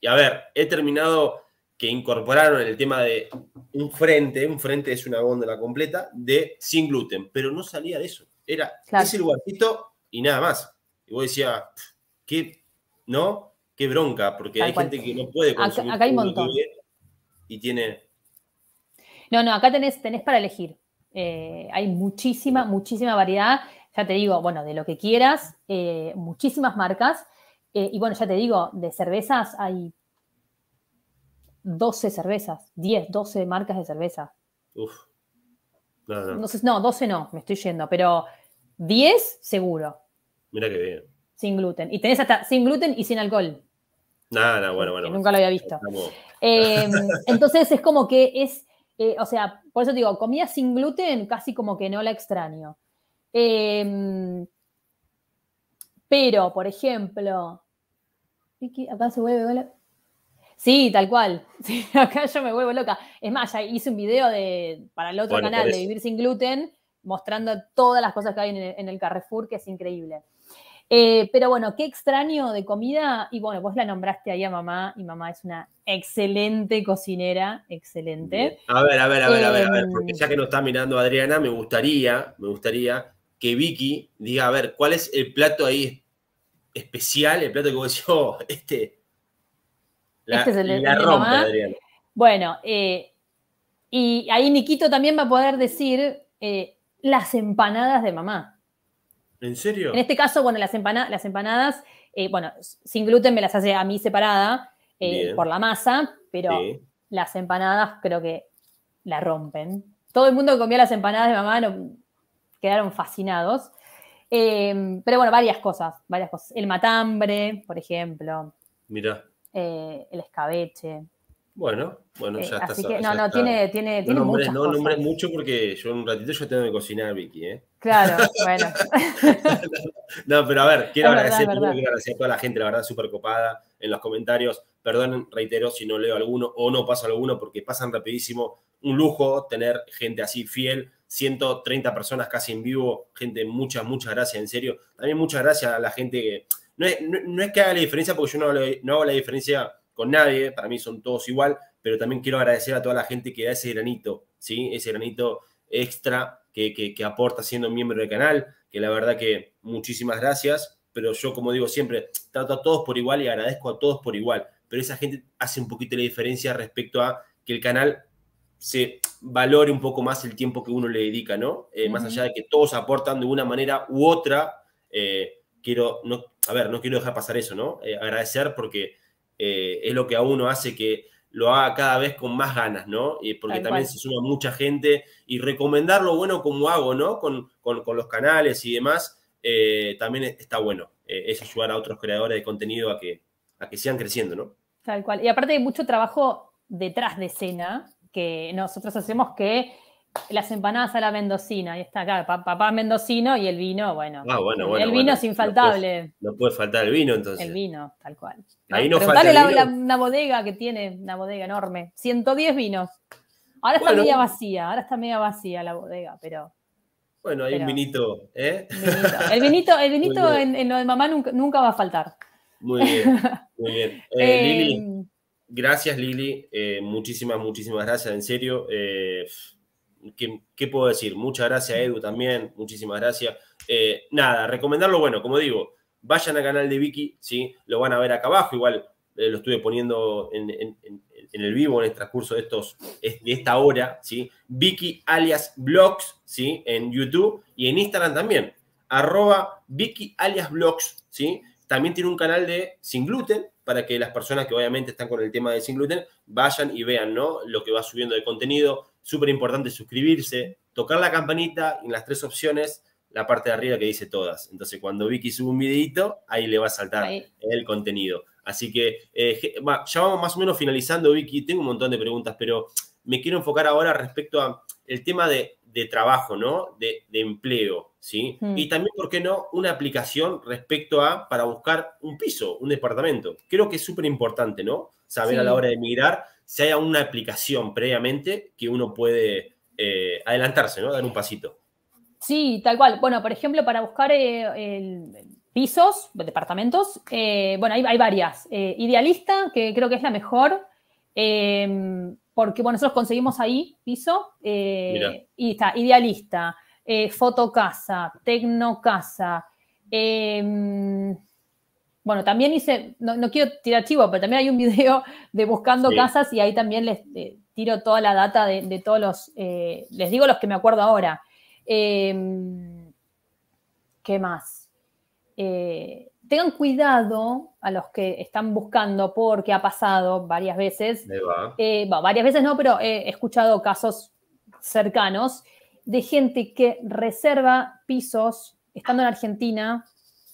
Y a ver, he terminado que incorporaron el tema de un frente, un frente es una góndola completa, de sin gluten, pero no salía de eso. Era es ese lugarcito y nada más. Y vos decías, ¿qué? ¿No? ¿Qué bronca? Porque hay gente que no puede consumir. Acá, hay Y tiene. No, no, acá tenés, tenés para elegir. Eh, hay muchísima, muchísima variedad ya te digo, bueno, de lo que quieras, eh, muchísimas marcas. Eh, y bueno, ya te digo, de cervezas hay 12 cervezas, 10, 12 marcas de cerveza. Uf. No, no. No, 12 no, me estoy yendo, pero 10 seguro. Mira qué bien. Sin gluten. Y tenés hasta sin gluten y sin alcohol. Nada, bueno, bueno. nunca lo había visto. Em, entonces es como que es, eh, o sea, por eso te digo, comida sin gluten casi como que no la extraño. Em, pero, por ejemplo, acá se vuelve loca. Sí, tal cual. acá yo me vuelvo loca. Es más, ya hice un video de, para el otro canal pues. de Vivir sin Gluten mostrando todas las cosas que hay en el, Carrefour, que es increíble. Eh, pero bueno, qué extraño de comida. Y bueno, vos la nombraste ahí a mamá, y mamá es una excelente cocinera, excelente. A ver, a ver, a ver, a ver, a ver, porque em. ya que nos está mirando Adriana, me gustaría, me gustaría que Vicky diga, a ver, ¿cuál es el plato ahí especial? El plato que vos decís, oh, este. La, este la rompe, Adrián. Bueno, eh, y ahí Niquito también va a poder decir eh, las empanadas de mamá. ¿En serio? En este caso, bueno, las, las empanadas, eh, bueno, sin gluten me las hace a mí separada por la masa, pero las empanadas creo que la rompen. Todo el mundo que comía las empanadas de mamá no, quedaron fascinados. Eh, pero bueno, varias cosas, varias cosas. El matambre, por ejemplo. Mira. Eh, el escabeche. Bueno, bueno, eh, ya está. Así que, no, no, tiene, tiene, no nombres, No nombres mucho porque yo un ratito yo tengo que cocinar, Vicky, ¿eh? Claro, bueno. no, pero a ver, quiero agradecer, a toda la gente, la verdad, súper copada en los comentarios. Perdón, reitero, si no leo alguno o no paso alguno porque pasan rapidísimo. Un lujo tener gente así fiel 130 personas casi en vivo, gente, muchas, muchas gracias, en serio. También muchas gracias a la gente que... No es, que haga la diferencia, porque yo no, hago la diferencia con nadie, para mí son todos igual, pero también quiero agradecer a toda la gente que da ese granito, ¿sí? Ese granito extra que aporta siendo miembro del canal, que la verdad que muchísimas gracias, pero yo como digo siempre, trato a todos por igual y agradezco a todos por igual, pero esa gente hace un poquito la diferencia respecto a que el canal se valore un poco más el tiempo que uno le dedica, ¿no? Eh, más allá de que todos aportan de una manera u otra, eh, quiero, no, a ver, no quiero dejar pasar eso, ¿no? Eh, agradecer porque es lo que a uno hace que lo haga cada vez con más ganas, ¿no? porque también se suma mucha gente y recomendar lo bueno como hago, ¿no? Con, los canales y demás, también está bueno. es ayudar a otros creadores de contenido a que, a que sigan creciendo, ¿no? Tal cual. Y aparte hay mucho trabajo detrás de escena, que nosotros hacemos que las empanadas a la mendocina, y está acá, papá mendocino y el vino, bueno. Ah, bueno, bueno el vino es infaltable. No puede, faltar el vino, entonces. El vino, tal cual. Ahí no falta el La, una bodega que tiene, una bodega enorme, 110 vinos. Ahora está media vacía, ahora está media vacía la bodega, pero... Bueno, hay un vinito, ¿eh? El vinito, en, lo de mamá nunca, va a faltar. Muy bien, muy bien. Eh, em, gracias Lili, eh, muchísimas, muchísimas gracias, en serio. Eh, ¿qué, puedo decir? Muchas gracias Edu también, muchísimas gracias. Eh, nada, recomendarlo, bueno, como digo, vayan al canal de Vicky, ¿sí? lo van a ver acá abajo, igual lo estuve poniendo en, el vivo en el transcurso de, estos, de esta hora, ¿sí? Vicky alias Blogs, ¿sí? En YouTube y en Instagram también, arroba Vicky alias Blogs, ¿sí? También tiene un canal de Sin Gluten, para que las personas que obviamente están con el tema de sin gluten vayan y vean ¿no? lo que va subiendo de contenido. Súper importante suscribirse, tocar la campanita y en las tres opciones la parte de arriba que dice todas. Entonces, cuando Vicky sube un videito, ahí le va a saltar el contenido. Así que eh, ya vamos más o menos finalizando, Vicky. Tengo un montón de preguntas, pero me quiero enfocar ahora respecto a el tema de de trabajo, ¿no? De, de empleo, ¿sí? Mm. Y también, ¿por qué no? Una aplicación respecto a, para buscar un piso, un departamento. Creo que es súper importante, ¿no? Saber a la hora de emigrar si hay una aplicación previamente que uno puede eh, adelantarse, ¿no? Dar un pasito. Sí, tal cual. Bueno, por ejemplo, para buscar eh, pisos, departamentos, eh, bueno, hay, hay varias. Idealista, que creo que es la mejor. Em, porque bueno, nosotros conseguimos ahí piso eh, y está Idealista, eh, Fotocasa, Tecnocasa. Em, bueno, también hice, no, quiero tirar chivo, pero también hay un video de buscando casas y ahí también les eh, tiro toda la data de, de todos los, eh, les digo los que me acuerdo ahora. Em, ¿Qué más? Eh, tengan cuidado a los que están buscando porque ha pasado varias veces. Eh, varias veces no, pero he escuchado casos cercanos de gente que reserva pisos estando en Argentina,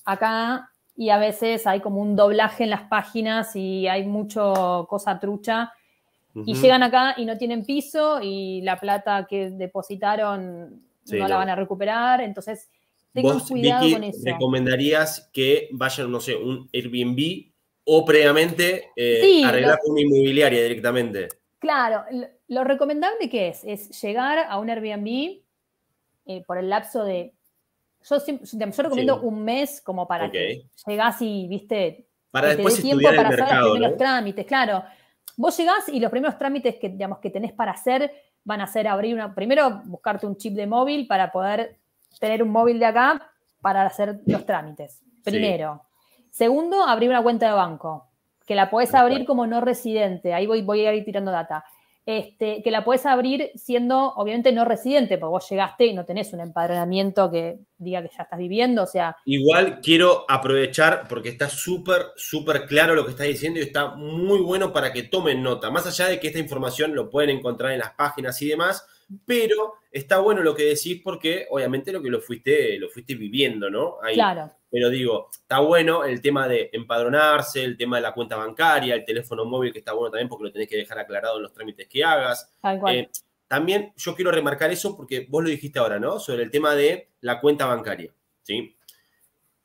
acá, y a veces hay como un doblaje en las páginas y hay mucho cosa trucha. Y llegan acá y no tienen piso y la plata que depositaron no la van a recuperar. Entonces, cuidado ¿Recomendarías que vayan, no sé, un Airbnb o previamente eh, arreglar una inmobiliaria directamente? Claro, lo, recomendable que es es llegar a un Airbnb eh, por el lapso de. Yo, recomiendo un mes como para que llegás y, viste, para después tiempo para hacer los primeros trámites, claro. Vos llegás y los primeros trámites que, digamos, que tenés para hacer van a ser abrir una, primero buscarte un chip de móvil para poder tener un móvil de acá para hacer los trámites. Primero. Segundo, abrir una cuenta de banco, que la podés abrir como no residente. Ahí voy, voy a ir tirando data. Este, que la podés abrir siendo, obviamente, no residente, porque vos llegaste y no tenés un empadronamiento que diga que ya estás viviendo, o sea... Igual quiero aprovechar, porque está súper, súper claro lo que estás diciendo y está muy bueno para que tomen nota. Más allá de que esta información lo pueden encontrar en las páginas y demás, pero está bueno lo que decís porque obviamente lo que lo fuiste, lo fuiste viviendo, ¿no? Claro. Pero digo, está bueno el tema de empadronarse, el tema de la cuenta bancaria, el teléfono móvil, que está bueno también porque lo tenés que dejar aclarado en los trámites que hagas. Eh, también yo quiero remarcar eso porque vos lo dijiste ahora, ¿no? Sobre el tema de la cuenta bancaria, ¿sí?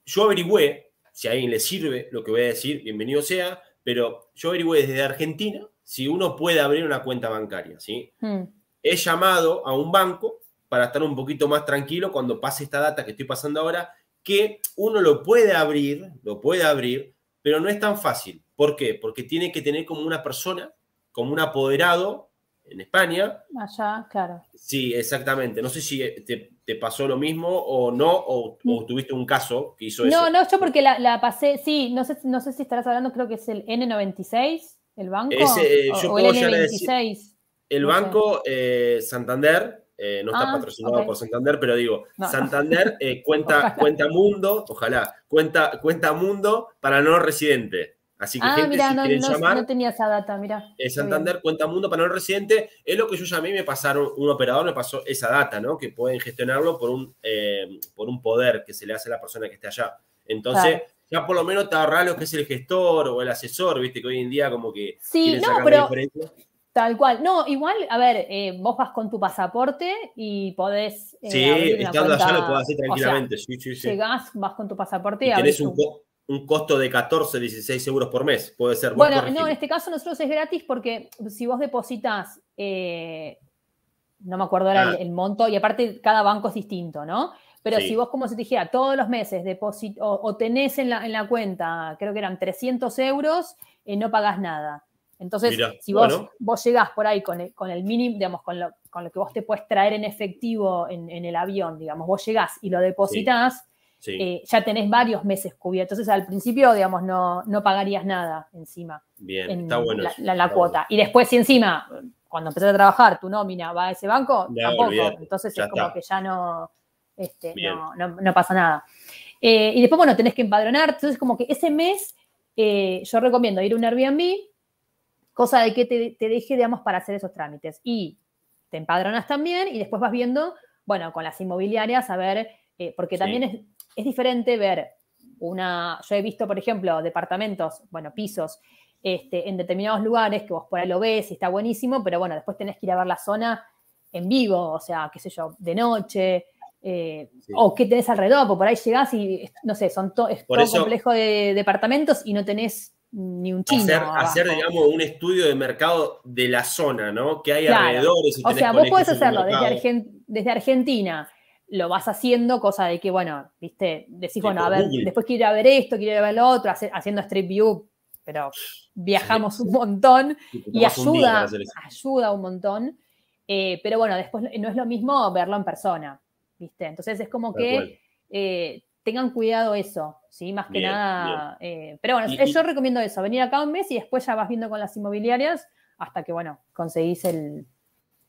Yo averigüé, si a alguien le sirve lo que voy a decir, bienvenido sea, pero yo averigüé desde Argentina si uno puede abrir una cuenta bancaria, ¿sí? Mm he llamado a un banco para estar un poquito más tranquilo cuando pase esta data que estoy pasando ahora, que uno lo puede abrir, lo puede abrir, pero no es tan fácil. ¿Por qué? Porque tiene que tener como una persona, como un apoderado en España. Allá, claro. Sí, exactamente. No sé si eh, te, pasó lo mismo o no, o, mm. tuviste un caso que hizo eso. No, no, yo porque la, pasé, sí, no sé, no sé si estarás hablando, creo que es el N96, el banco. Eh, o, el N26 el banco eh, Santander, eh, no está ah, patrocinado por Santander, pero digo, Santander eh, cuenta, cuenta mundo, ojalá, cuenta, cuenta mundo para no residente. Así que, ah, gente, si no, quieren No tenía esa data, mira. Santander cuenta mundo para no residente. Es lo que yo llamé y me pasaron, un operador me pasó esa data, ¿no? Que pueden gestionarlo por un, por un poder que se le hace a la persona que esté allá. Entonces. ya por lo menos te raro lo que es el gestor o el asesor, viste que hoy en día como que... Sí, no, pero Tal cual. No, igual, a ver, eh, vos vas con tu pasaporte y podés. Eh, sí, estando allá lo podés hacer tranquilamente. O sí, sí, sí. Llegás, vas con tu pasaporte y, un, costo de 14, 16 euros por mes. Puede ser. Bueno, no, en este caso nosotros es gratis porque si vos depositas. Eh, no me acuerdo ahora ah. el, monto, y aparte cada banco es distinto, ¿no? Pero si vos, como se te dijera, todos los meses deposito, o, tenés en la, en la cuenta, creo que eran 300 euros, no pagás nada. Entonces, si vos, vos llegás por ahí con el, mínimo, digamos, con lo, con lo, que vos te puedes traer en efectivo en, el avión, digamos, vos llegás y lo depositas, eh, ya tenés varios meses cubiertos. Entonces, al principio, digamos, no, pagarías nada encima. Bien, está bueno. La, cuota. Y después, si encima, cuando empezás a trabajar, tu nómina va a ese banco, tampoco. Entonces, es como que ya este, no, no, pasa nada. Eh, y después, bueno, tenés que empadronar. Entonces, como que ese mes, eh, yo recomiendo ir a un Airbnb cosa de que te, deje, digamos, para hacer esos trámites. Y te empadronas también y después vas viendo, bueno, con las inmobiliarias, a ver, eh, porque también es, diferente ver una, yo he visto, por ejemplo, departamentos, bueno, pisos, este, en determinados lugares que vos por ahí lo ves y está buenísimo, pero bueno, después tenés que ir a ver la zona en vivo, o sea, qué sé yo, de noche, eh, o qué tenés alrededor, porque por ahí llegás y, no sé, son todo es todo complejo de departamentos y no tenés ni un chino. Hacer, hacer, digamos, un estudio de mercado de la zona, ¿no? Que hay alrededor. o sea, vos podés hacerlo desde, Argentina. Lo vas haciendo, cosa de que, bueno, viste, decís, bueno, a ver, después quiero ver esto, quiero ver lo otro, haciendo Street View, pero viajamos un montón y ayuda, ayuda un montón. Eh, pero bueno, después no es lo mismo verlo en persona, ¿viste? Entonces es como que tengan cuidado eso, ¿sí? Más que nada. Eh, pero bueno, yo recomiendo eso, venir acá un mes y después ya vas viendo con las inmobiliarias hasta que, bueno, conseguís el,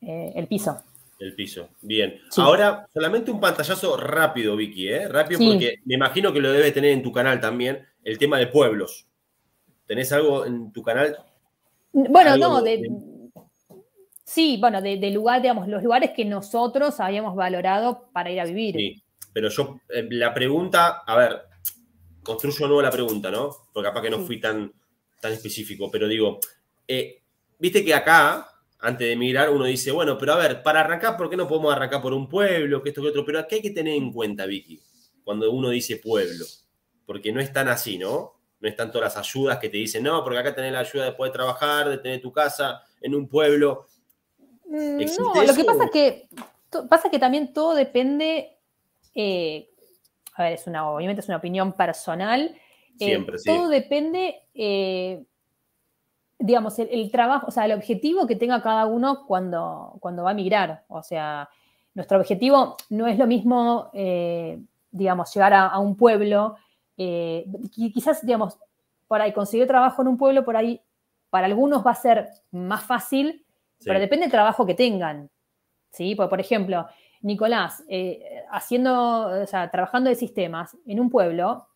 eh, piso. El piso, bien. Ahora, solamente un pantallazo rápido, Vicky, ¿eh? Rápido porque me imagino que lo debes tener en tu canal también, el tema de pueblos. ¿Tenés algo en tu canal? Bueno, no, de, Sí, bueno, de, de, lugar, digamos, los lugares que nosotros habíamos valorado para ir a vivir. Sí. Pero yo, em, la pregunta, a ver, construyo nuevo la pregunta, ¿no? Porque capaz que no fui tan, tan específico, pero digo, eh, viste que acá, antes de emigrar, uno dice, bueno, pero a ver, para arrancar, ¿por qué no podemos arrancar por un pueblo, que esto, que otro? Pero ¿qué hay que tener en cuenta, Vicky, cuando uno dice pueblo? Porque no es tan así, ¿no? No es todas las ayudas que te dicen, no, porque acá tenés la ayuda de poder trabajar, de tener tu casa en un pueblo. Mm, no, lo que pasa es que pasa que también todo depende eh, a ver, es una, obviamente es una opinión personal. Eh, todo depende, eh, digamos, el, trabajo, o sea, el objetivo que tenga cada uno cuando, cuando va a migrar. O sea, nuestro objetivo no es lo mismo, digamos, llegar a, un pueblo. quizás, digamos, por ahí conseguir trabajo en un pueblo, por ahí, para algunos va a ser más fácil, pero depende del trabajo que tengan. ¿sí? por ejemplo, Nicolás, eh, haciendo, o sea, trabajando de sistemas en un pueblo,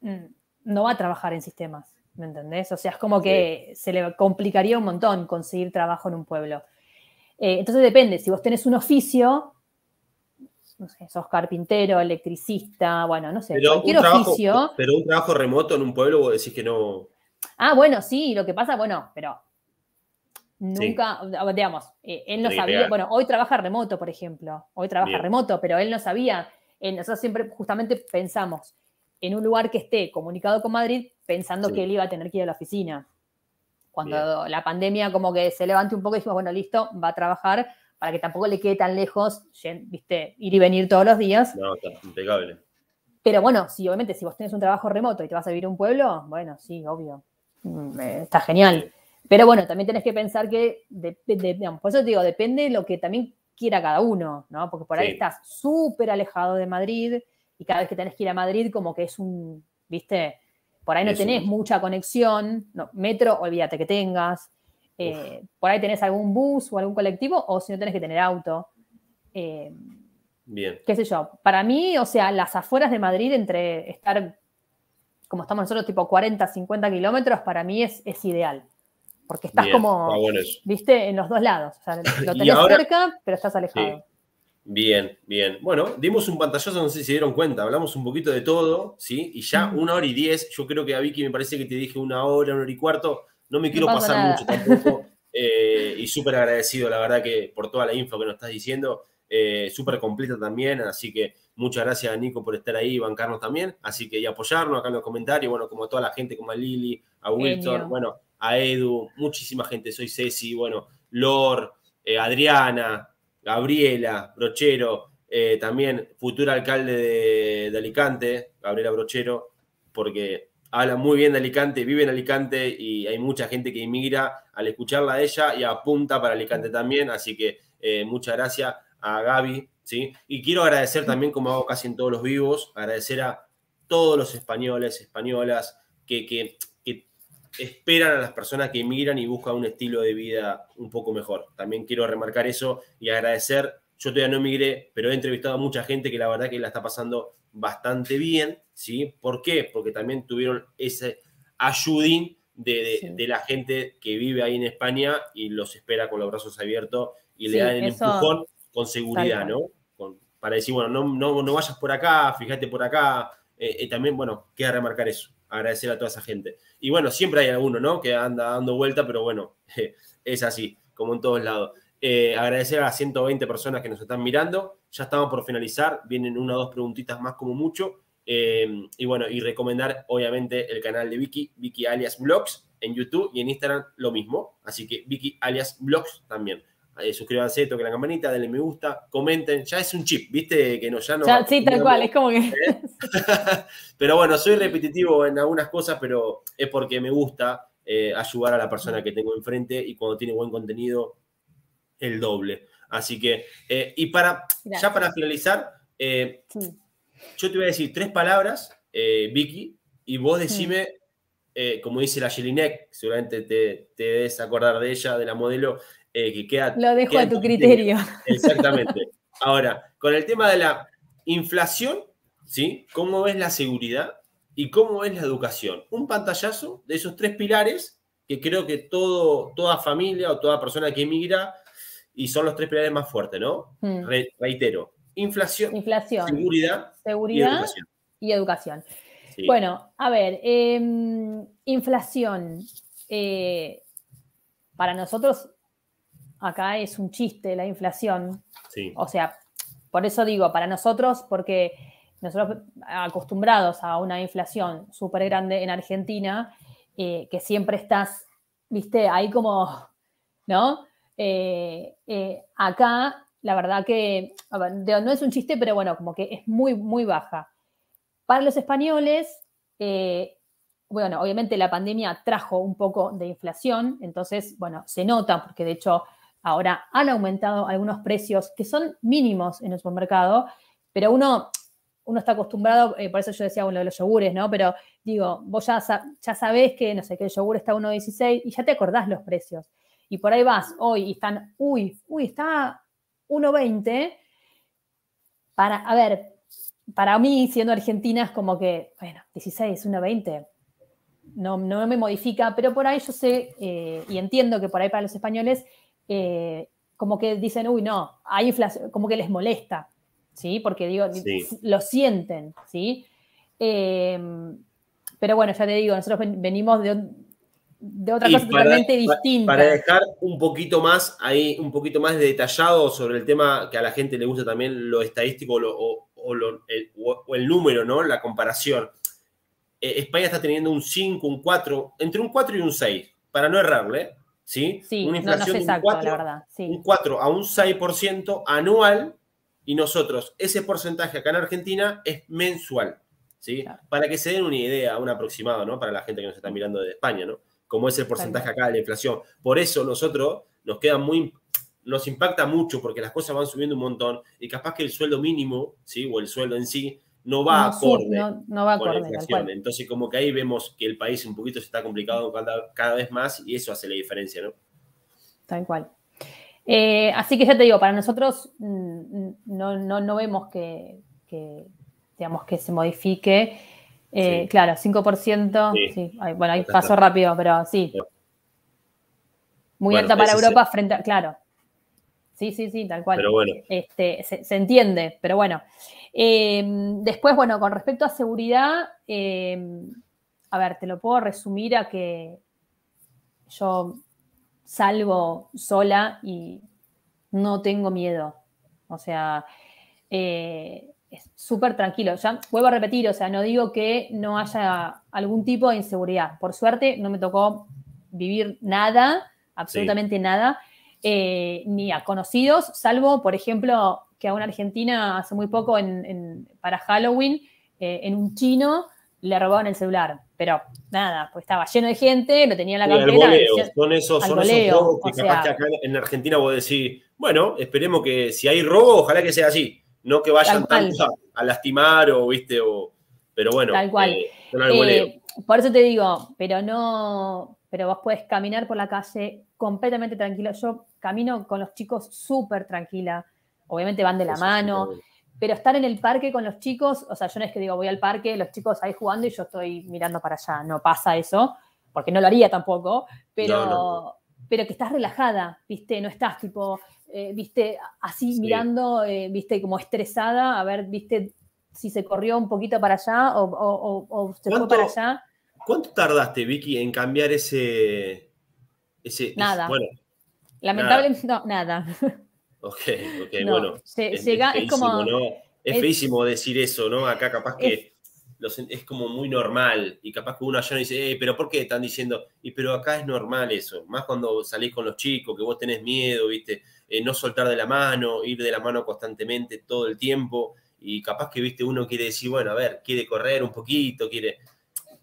mm, no va a trabajar en sistemas, ¿me entendés? O sea, es como que se le complicaría un montón conseguir trabajo en un pueblo. Eh, entonces depende, si vos tenés un oficio, no sé, sos carpintero, electricista, bueno, no sé, cualquier oficio. Pero un trabajo remoto en un pueblo vos decís que no. Ah, bueno, sí, lo que pasa, bueno, pero Nunca, digamos, eh, él no sabía, bueno, hoy trabaja remoto, por ejemplo, hoy trabaja remoto, pero él no sabía, nosotros siempre justamente pensamos en un lugar que esté comunicado con Madrid, pensando que él iba a tener que ir a la oficina. Cuando la pandemia como que se levante un poco, dijimos, bueno, listo, va a trabajar para que tampoco le quede tan lejos, viste, ir y venir todos los días. No, está impecable. Pero bueno, si obviamente, si vos tenés un trabajo remoto y te vas a vivir a un pueblo, bueno, sí, obvio, mm, eh, está genial. Sí. Pero bueno, también tenés que pensar que, depende por eso te digo, depende de lo que también quiera cada uno, ¿no? Porque por ahí estás súper alejado de Madrid y cada vez que tenés que ir a Madrid como que es un, viste, por ahí no tenés mucha conexión, no, metro, olvídate que tengas, eh, por ahí tenés algún bus o algún colectivo o si no tenés que tener auto. Eh, Bien. ¿Qué sé yo? Para mí, o sea, las afueras de Madrid entre estar, como estamos nosotros, tipo 40, 50 kilómetros, para mí es, es ideal. Porque estás como, viste, en los dos lados. O sea, lo tenés cerca, pero estás alejado. Bien, bien. Bueno, dimos un pantallazo, no sé si se dieron cuenta, hablamos un poquito de todo, ¿sí? Y ya una hora y diez, yo creo que a Vicky me parece que te dije una hora, una hora y cuarto, no me quiero pasar mucho tampoco. Eh, y súper agradecido, la verdad, que por toda la info que nos estás diciendo, eh, súper completa también, así que muchas gracias a Nico por estar ahí y bancarnos también, así que y apoyarnos acá en los comentarios, bueno, como toda la gente, como a Lili, a Wilton, bueno, a Edu, muchísima gente, soy Ceci, bueno, Lor, eh, Adriana, Gabriela, Brochero, eh, también futura alcalde de, Alicante, Gabriela Brochero, porque habla muy bien de Alicante, vive en Alicante y hay mucha gente que inmigra al escucharla a ella y apunta para Alicante también, así que eh, muchas gracias a Gaby, ¿sí? Y quiero agradecer también, como hago casi en todos los vivos, agradecer a todos los españoles, españolas, que, que esperan a las personas que emigran y buscan un estilo de vida un poco mejor. También quiero remarcar eso y agradecer. Yo todavía no emigré, pero he entrevistado a mucha gente que la verdad que la está pasando bastante bien, ¿sí? ¿Por qué? Porque también tuvieron ese ayudín de, la gente que vive ahí en España y los espera con los brazos abiertos y le dan el empujón con seguridad, ¿no? para decir, bueno, no, no, no, vayas por acá, fíjate por acá. Eh, eh, también, bueno, queda remarcar eso agradecer a toda esa gente. Y bueno, siempre hay alguno, ¿no? Que anda dando vuelta, pero bueno, es así, como en todos lados. Eh, agradecer a 120 personas que nos están mirando. Ya estamos por finalizar, vienen una o dos preguntitas más como mucho. Eh, y bueno, y recomendar obviamente el canal de Vicky, Vicky alias Blogs en YouTube y en Instagram lo mismo. Así que Vicky alias Blogs también suscribanse eh, suscríbanse, toquen la campanita, denle me gusta, comenten, ya es un chip, viste que no, ya no... sí, tal cual, es como que... ¿Eh? pero bueno, soy repetitivo en algunas cosas, pero es porque me gusta eh, ayudar a la persona que tengo enfrente y cuando tiene buen contenido, el doble. Así que, y para, ya para finalizar, yo te voy a decir tres palabras, Vicky, y vos decime... como dice la Jelinek, seguramente te, te acordar de ella, de la modelo, eh, Lo dejo a tu criterio. Exactamente. Ahora, con el tema de la inflación, ¿sí? ¿Cómo es la seguridad y cómo es la educación? Un pantallazo de esos tres pilares que creo que todo, toda familia o toda persona que emigra, y son los tres pilares más fuertes, ¿no? Hmm. reitero, inflación, inflación, seguridad, seguridad y educación. Bueno, a ver, em, inflación. Eh, para nosotros acá es un chiste la inflación. Sí. O sea, por eso digo, para nosotros, porque nosotros acostumbrados a una inflación súper grande en Argentina, eh, que siempre estás, viste, ahí como, ¿no? Eh, eh, acá, la verdad que, no es un chiste, pero bueno, como que es muy, muy baja. Para los españoles, bueno, obviamente la pandemia trajo un poco de inflación, entonces, bueno, se nota, porque de hecho Ahora han aumentado algunos precios que son mínimos en el supermercado, pero uno, uno está acostumbrado, eh, por eso yo decía, uno de los yogures, ¿no? Pero digo, vos ya, ya sabés que, no sé, que el yogur está 1,16 y ya te acordás los precios. Y por ahí vas hoy y están, uy, uy, está 1,20. Para, a ver, para mí, siendo argentina, es como que, bueno, 16, 1,20. No, no me modifica, pero por ahí yo sé eh, y entiendo que por ahí para los españoles eh, como que dicen, uy, no, hay inflación, como que les molesta, ¿sí? Porque digo, lo sienten, ¿sí? Eh, pero bueno, ya te digo, nosotros venimos de, otra cosa totalmente distinta. Para dejar un poquito más ahí, un poquito más detallado sobre el tema que a la gente le gusta también lo estadístico o, el, número, ¿no? La comparación. Eh, España está teniendo un 5, un 4, entre un 4 y un 6, para no errarle. ¿sí? una inflación de un 4, la verdad, un 4 a un 6% anual y nosotros, ese porcentaje acá en Argentina es mensual, ¿sí? Para que se den una idea, un aproximado, ¿no? Para la gente que nos está mirando de España, ¿no? Como es el porcentaje acá de la inflación. Por eso nosotros nos queda muy, nos impacta mucho porque las cosas van subiendo un montón y capaz que el sueldo mínimo, ¿sí? O el sueldo en sí no va a ah, acorde. no, va Entonces, como que ahí vemos que el país un poquito se está complicando cada, vez más y eso hace la diferencia, ¿no? Tal cual. Eh, así que ya te digo, para nosotros mm, no, no vemos que, digamos, que se modifique. Eh, claro, 5%. Sí. bueno, ahí paso rápido, pero sí. Muy alta para Europa frente a. Claro, Sí, sí, sí, tal cual. Pero bueno. Este, se, entiende, pero bueno. Em, después, bueno, con respecto a seguridad, em, a ver, te lo puedo resumir a que yo salgo sola y no tengo miedo. O sea, eh, es súper tranquilo. Ya vuelvo a repetir, o sea, no digo que no haya algún tipo de inseguridad. Por suerte, no me tocó vivir nada, absolutamente nada. Eh, ni a conocidos, salvo, por ejemplo, que a una argentina hace muy poco para Halloween, eh, en un chino, le robaron el celular. Pero nada, pues estaba lleno de gente, lo tenía en la cartera. son esos, son esos robos que capaz que acá en Argentina vos decís, bueno, esperemos que si hay robo, ojalá que sea así. No que vayan tanto a, lastimar o, viste, o... Pero bueno. Tal cual. Eh, por eso te digo, pero no, pero vos puedes caminar por la calle completamente tranquila. Yo camino con los chicos súper tranquila, obviamente van de la mano, pero estar en el parque con los chicos, o sea, yo no es que digo voy al parque, los chicos ahí jugando y yo estoy mirando para allá, no pasa eso, porque no lo haría tampoco, pero, pero que estás relajada, viste, no estás tipo, eh, viste, así mirando, eh, viste, como estresada, a ver, viste, si se corrió un poquito para allá o, o se fue para allá. ¿Cuánto tardaste, Vicky, en cambiar ese. ese nada. bueno, Lamentablemente, nada. no, nada. Ok, ok, bueno. Se, es, llega, como. Es, decir eso, ¿no? Acá capaz que. es como muy normal y capaz que uno allá no dice, eh, pero ¿por qué están diciendo? Y pero acá es normal eso, más cuando salís con los chicos, que vos tenés miedo, viste, eh, no soltar de la mano, ir de la mano constantemente todo el tiempo y capaz que, viste, uno quiere decir, bueno, a ver, quiere correr un poquito, quiere,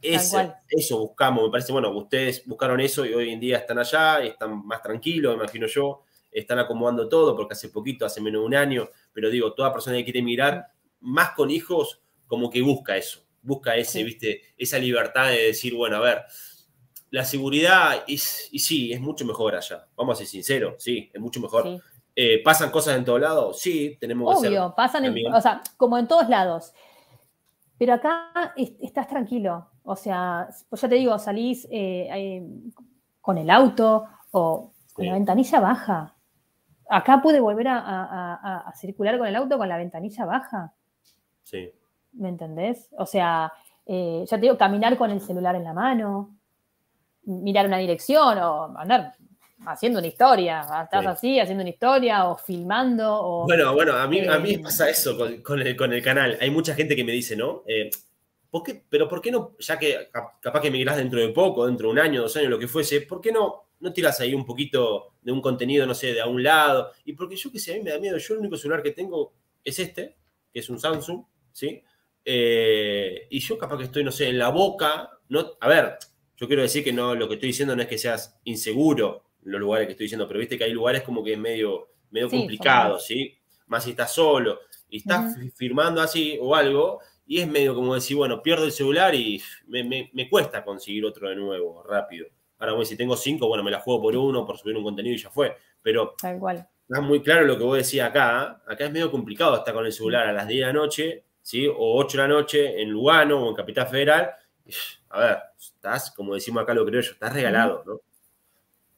eso buscamos, me parece, bueno, ustedes buscaron eso y hoy en día están allá, están más tranquilos, imagino yo, están acomodando todo, porque hace poquito, hace menos de un año, pero digo, toda persona que quiere emigrar, más con hijos, como que busca eso, busca ese, viste, esa libertad de decir, bueno, a ver, la seguridad y sí, es mucho mejor allá, vamos a ser sinceros, sí, es mucho mejor. Eh, ¿Pasan cosas en todos lados? Sí, tenemos Obvio, Obvio, pasan, o sea, como en todos lados. Pero acá estás tranquilo, o sea, pues ya te digo, salís eh, con el auto o con la ventanilla baja. Acá pude volver a, circular con el auto con la ventanilla baja. Sí. ¿Me entendés? O sea, eh, ya te digo, caminar con el celular en la mano, mirar una dirección o andar haciendo una historia, estás así haciendo una historia o filmando. O, bueno, bueno, a mí, a mí eh, pasa eso con, el, canal. Hay mucha gente que me dice, ¿no? ¿Por qué, pero ¿por qué no, ya que capaz que migras dentro de poco, dentro de un año, dos años, lo que fuese, ¿por qué no, no tiras ahí un poquito de un contenido, no sé, de a un lado? Y porque yo que sé, a mí me da miedo, yo el único celular que tengo es este, que es un Samsung, ¿sí? Eh, y yo capaz que estoy, no sé, en la boca, no, a ver, yo quiero decir que no, lo que estoy diciendo no es que seas inseguro los lugares que estoy diciendo, pero viste que hay lugares como que es medio, medio complicado, ¿sí? Más si estás solo y estás firmando así o algo, y es medio como decir, bueno, pierdo el celular y me, cuesta conseguir otro de nuevo, rápido. Ahora, bueno, si tengo cinco, bueno, me la juego por uno, por subir un contenido y ya fue. Pero igual muy claro lo que vos decís acá. Acá es medio complicado estar con el celular a las 10 de la noche, ¿sí? O 8 de la noche en Lugano o en Capital Federal. A ver, estás, como decimos acá lo creo yo, estás regalado, ¿no?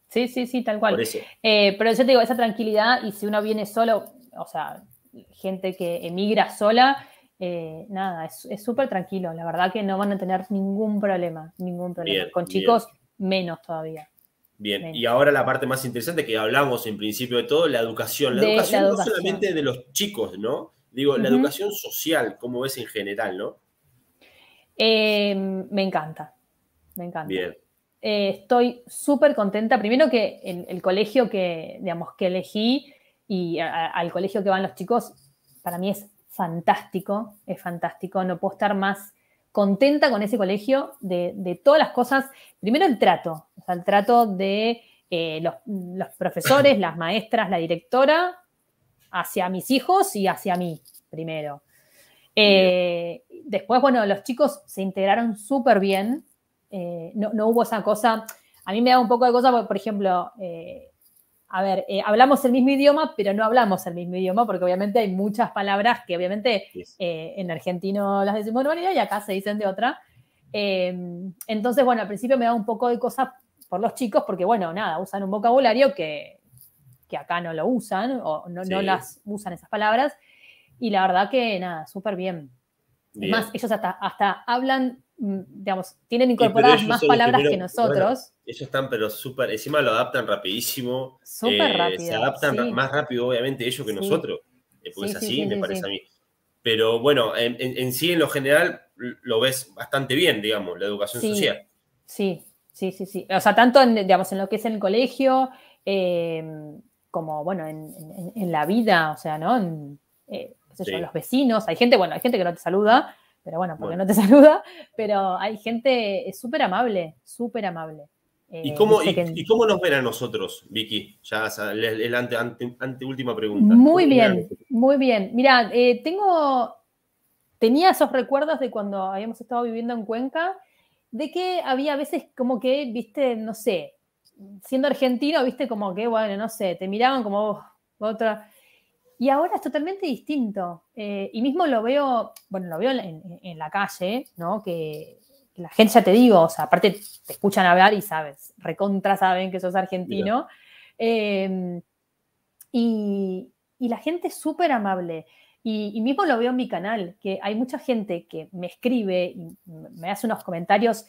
Sí, sí, sí, tal cual. Eh, pero yo te digo, esa tranquilidad, y si uno viene solo, o sea, gente que emigra sola, eh, nada, es súper tranquilo. La verdad que no van a tener ningún problema, ningún problema. Con chicos, menos todavía. Bien, y ahora la parte más interesante que hablamos en principio de todo, la educación. La, educación, no solamente de los chicos, ¿no? Digo, la educación social, como es en general, ¿no? Em, me encanta, me encanta. Bien. Eh, estoy súper contenta. Primero que el, colegio que, digamos, que elegí y al colegio que van los chicos, para mí es fantástico, es fantástico. No puedo estar más contenta con ese colegio de, todas las cosas. Primero el trato, o sea, el trato de eh, los, profesores, las maestras, la directora, hacia mis hijos y hacia mí, primero. Eh, después, bueno, los chicos se integraron súper bien. Eh, no, hubo esa cosa. A mí me da un poco de cosa, por ejemplo, a ver, eh, hablamos el mismo idioma, pero no hablamos el mismo idioma, porque obviamente hay muchas palabras que obviamente eh, en argentino las decimos de una manera y acá se dicen de otra. Em, entonces, bueno, al principio me da un poco de cosas por los chicos, porque bueno, nada, usan un vocabulario que, acá no lo usan o no, no las usan esas palabras. Y la verdad que nada, súper bien. Más, ellos hasta, hasta hablan, mm, digamos, tienen incorporadas más palabras que nosotros. ellos están, pero súper, encima lo adaptan rapidísimo. Súper eh, rápido. Se adaptan más rápido, obviamente, ellos que nosotros. pues así, me parece a mí. Pero bueno, en, sí, en lo general, lo ves bastante bien, digamos, la educación social. Sí, sí, sí, sí. O sea, tanto en, digamos, en lo que es el colegio, eh, como bueno, en, la vida, o sea, ¿no? los vecinos, hay gente, bueno, hay gente que no te saluda, pero bueno, porque no te saluda, pero hay gente súper amable, súper amable. ¿Y, eh, cómo, y, cómo nos ven a nosotros, Vicky? Ya la ante, ante, última pregunta. Muy bien, muy bien. Mira, eh, tengo, tenía esos recuerdos de cuando habíamos estado viviendo en Cuenca, de que había veces como que, viste, no sé, siendo argentino, viste como que, bueno, no sé, te miraban como otra y ahora es totalmente distinto. Eh, y mismo lo veo, bueno, lo veo en, la calle, ¿no? Que la gente ya te digo, o sea, aparte te escuchan hablar y sabes, recontra saben que sos argentino. Em, y, la gente es súper amable. Y, mismo lo veo en mi canal, que hay mucha gente que me escribe y me hace unos comentarios,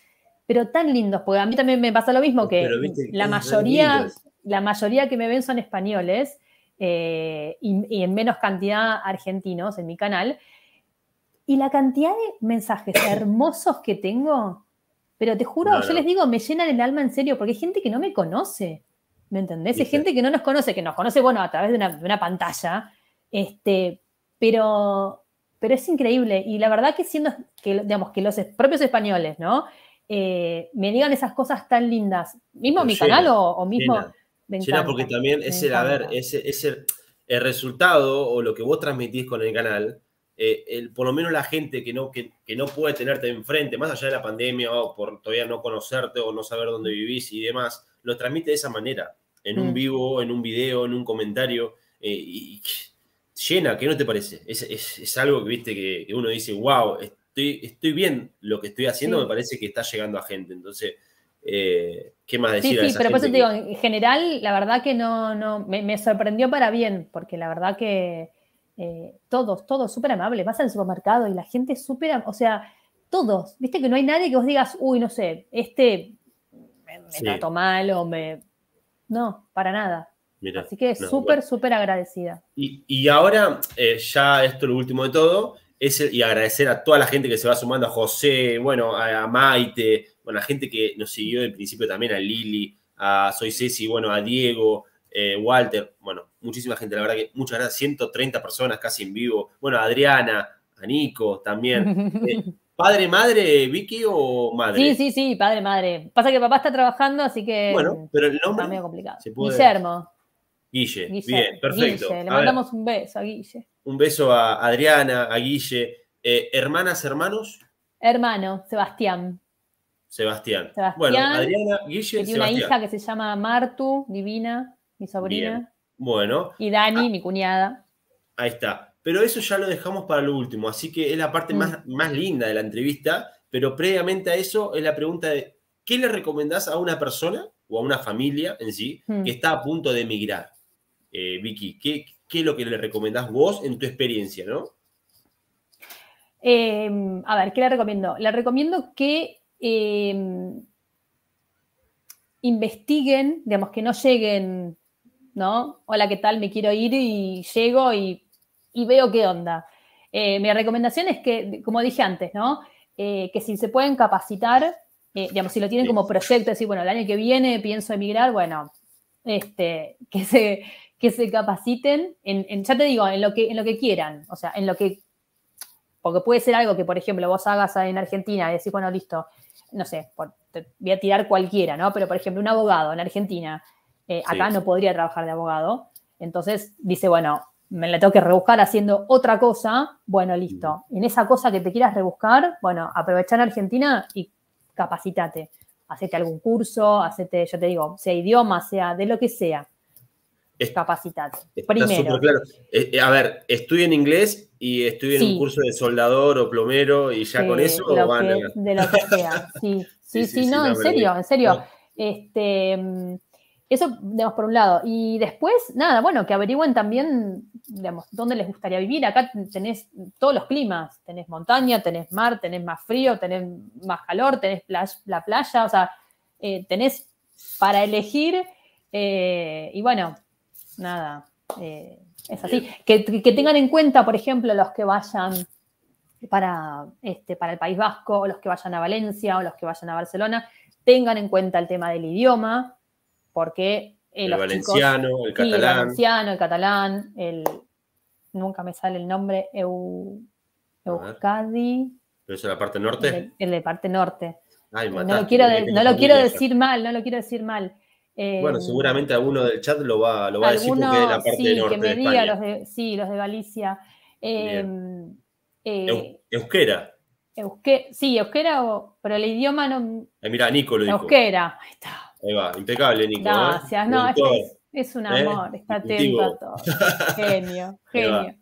pero tan lindos, porque a mí también me pasa lo mismo, que la mayoría, la mayoría que me ven son españoles. Eh, y, en menos cantidad argentinos en mi canal. Y la cantidad de mensajes hermosos que tengo, pero te juro, yo les digo, me llenan el alma en serio, porque hay gente que no me conoce, ¿me entendés? Hay gente que no nos conoce, que nos conoce, bueno, a través de una, pantalla, este, pero, pero es increíble. Y la verdad que siendo, que, digamos, que los propios españoles, ¿no? Eh, me digan esas cosas tan lindas, mismo mi canal o, mismo... Llena porque también es el, haber, ese es, el, resultado o lo que vos transmitís con el canal, eh, el, por lo menos la gente que no, que, que no puede tenerte enfrente, más allá de la pandemia o por todavía no conocerte o no saber dónde vivís y demás, lo transmite de esa manera, en un mm. vivo, en un video, en un comentario, eh, y, llena, ¿qué no te parece? Es, es, es algo que, viste, que, uno dice, wow, estoy, estoy bien, lo que estoy haciendo me parece que está llegando a gente, entonces... Eh, ¿Qué más decir? Sí, sí, pero por te digo, en general, la verdad que no, no, me, sorprendió para bien, porque la verdad que eh, todos, todos súper amables, vas al supermercado y la gente súper, o sea, todos, viste que no hay nadie que vos digas, uy, no sé, este me, trato mal o me... No, para nada. Así que súper, súper agradecida. Y, ahora, eh, ya esto lo último de todo, es, y agradecer a toda la gente que se va sumando, a José, bueno, a Maite, bueno, la gente que nos siguió en principio también, a Lili, a Soy Ceci, bueno, a Diego, eh, Walter, bueno, muchísima gente, la verdad que muchas gracias, 130 personas casi en vivo, bueno, a Adriana, a Nico también. Eh, ¿Padre, madre, Vicky o madre? Sí, sí, sí, padre, madre. Pasa que papá está trabajando, así que. Bueno, pero el nombre. Está complicado. Guillermo. Guille. Bien, perfecto. Le mandamos un beso a Guille. Un beso a Adriana, a Guille. Eh, ¿Hermanas, hermanos? Hermano, Sebastián. Sebastián. Bueno, Adriana, Guille, que tiene una hija que se llama Martu, divina, mi sobrina. Bueno. Y Dani, ah. mi cuñada. Ahí está. Pero eso ya lo dejamos para lo último, así que es la parte mm. más, más linda de la entrevista, pero previamente a eso es la pregunta de, ¿qué le recomendás a una persona o a una familia en sí mm. que está a punto de emigrar? Eh, Vicky, ¿qué, es lo que le recomendás vos en tu experiencia, no? Eh, a ver, ¿qué le recomiendo? Le recomiendo que Em, investiguen, digamos, que no lleguen, ¿no? Hola, ¿qué tal? Me quiero ir y llego y, veo qué onda. Eh, mi recomendación es que, como dije antes, ¿no? Eh, que si se pueden capacitar, eh, digamos, si lo tienen como proyecto, decir, bueno, el año que viene pienso emigrar, bueno, este, que se, que se capaciten, en, ya te digo, en lo, que, en lo que quieran, o sea, en lo que, porque puede ser algo que, por ejemplo, vos hagas en Argentina y decís, bueno, listo, no sé, voy a tirar cualquiera, ¿no? Pero por ejemplo, un abogado en Argentina, eh, acá no podría trabajar de abogado, entonces dice, bueno, me la tengo que rebuscar haciendo otra cosa, bueno, listo. Mm. En esa cosa que te quieras rebuscar, bueno, aprovecha en Argentina y capacitate. Hacete algún curso, hacete, yo te digo, sea idioma, sea de lo que sea capacitar Primero. Claro. Eh, eh, a ver, estudio en inglés y estudio en un curso de soldador o plomero y ya con eso De lo que sea, sí. Sí, sí, no, en serio, en serio, Este, mm, eso, digamos, por un lado. Y después, nada, bueno, que averigüen también, digamos, dónde les gustaría vivir. Acá tenés todos los climas. Tenés montaña, tenés mar, tenés más frío, tenés más calor, tenés la playa, o sea, eh, tenés para elegir. y bueno, nada, eh, es así. Eh, que, tengan en cuenta, por ejemplo, los que vayan para, este, para el País Vasco, o los que vayan a Valencia, o los que vayan a Barcelona, tengan en cuenta el tema del idioma, porque... Eh, el, valenciano, el, el catalán. el Nunca me sale el nombre, Eu, Euskadi. ¿Pero es la parte norte? El, de parte norte. no quiero, no lo quiero decir mal, no lo quiero decir mal bueno, em, seguramente alguno del chat lo va, lo va a decir porque la parte sí, norte que me de diga Los de, sí, los de Galicia. Em, eh, euskera. sí, euskera, pero el idioma no. Eh, mira, Nico lo dijo. Euskera, ahí está. Ahí va, impecable, Nico. ¿eh? Gracias, no, es, un amor, está atento a todo. Genio, genio.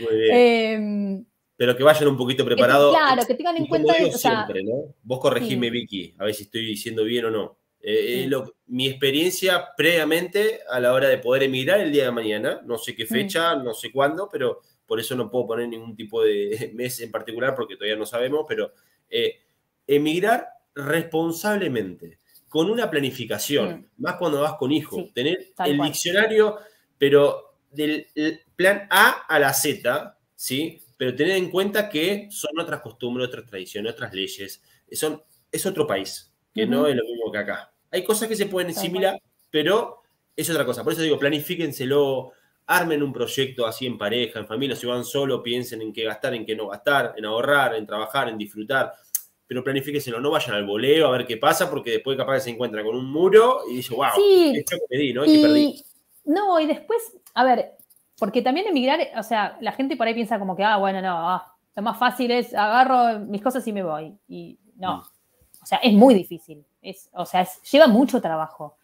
Muy bien em, pero que vayan un poquito preparados. Claro, que tengan en cuenta eso. Sea, siempre, ¿no? Vos corregime, Vicky, a ver si estoy diciendo bien o no. Eh, mi experiencia previamente a la hora de poder emigrar el día de mañana, no sé qué mm. fecha, no sé cuándo, pero por eso no puedo poner ningún tipo de mes en particular porque todavía no sabemos, pero eh, emigrar responsablemente, con una planificación, mm. más cuando vas con hijos, tener el diccionario, pero del plan A a la Z, ¿sí? Pero tener en cuenta que son otras costumbres, otras tradiciones, otras leyes, son, es otro país, que no es lo mismo que acá. Hay cosas que se pueden simular pero es otra cosa. Por eso digo, planifíquenselo, armen un proyecto así en pareja, en familia, si van solo, piensen en qué gastar, en qué no gastar, en ahorrar, en trabajar, en disfrutar. Pero planifíquenselo, no vayan al boleo a ver qué pasa, porque después capaz que se encuentran con un muro y dicen, wow, sí, que pedí, ¿no? Y, perdí. No, y después, a ver, porque también emigrar, o sea, la gente por ahí piensa como que, ah, bueno, no, ah, lo más fácil es agarro mis cosas y me voy. Y no, mm. o sea, es muy difícil. Es, o sea, lleva mucho trabajo.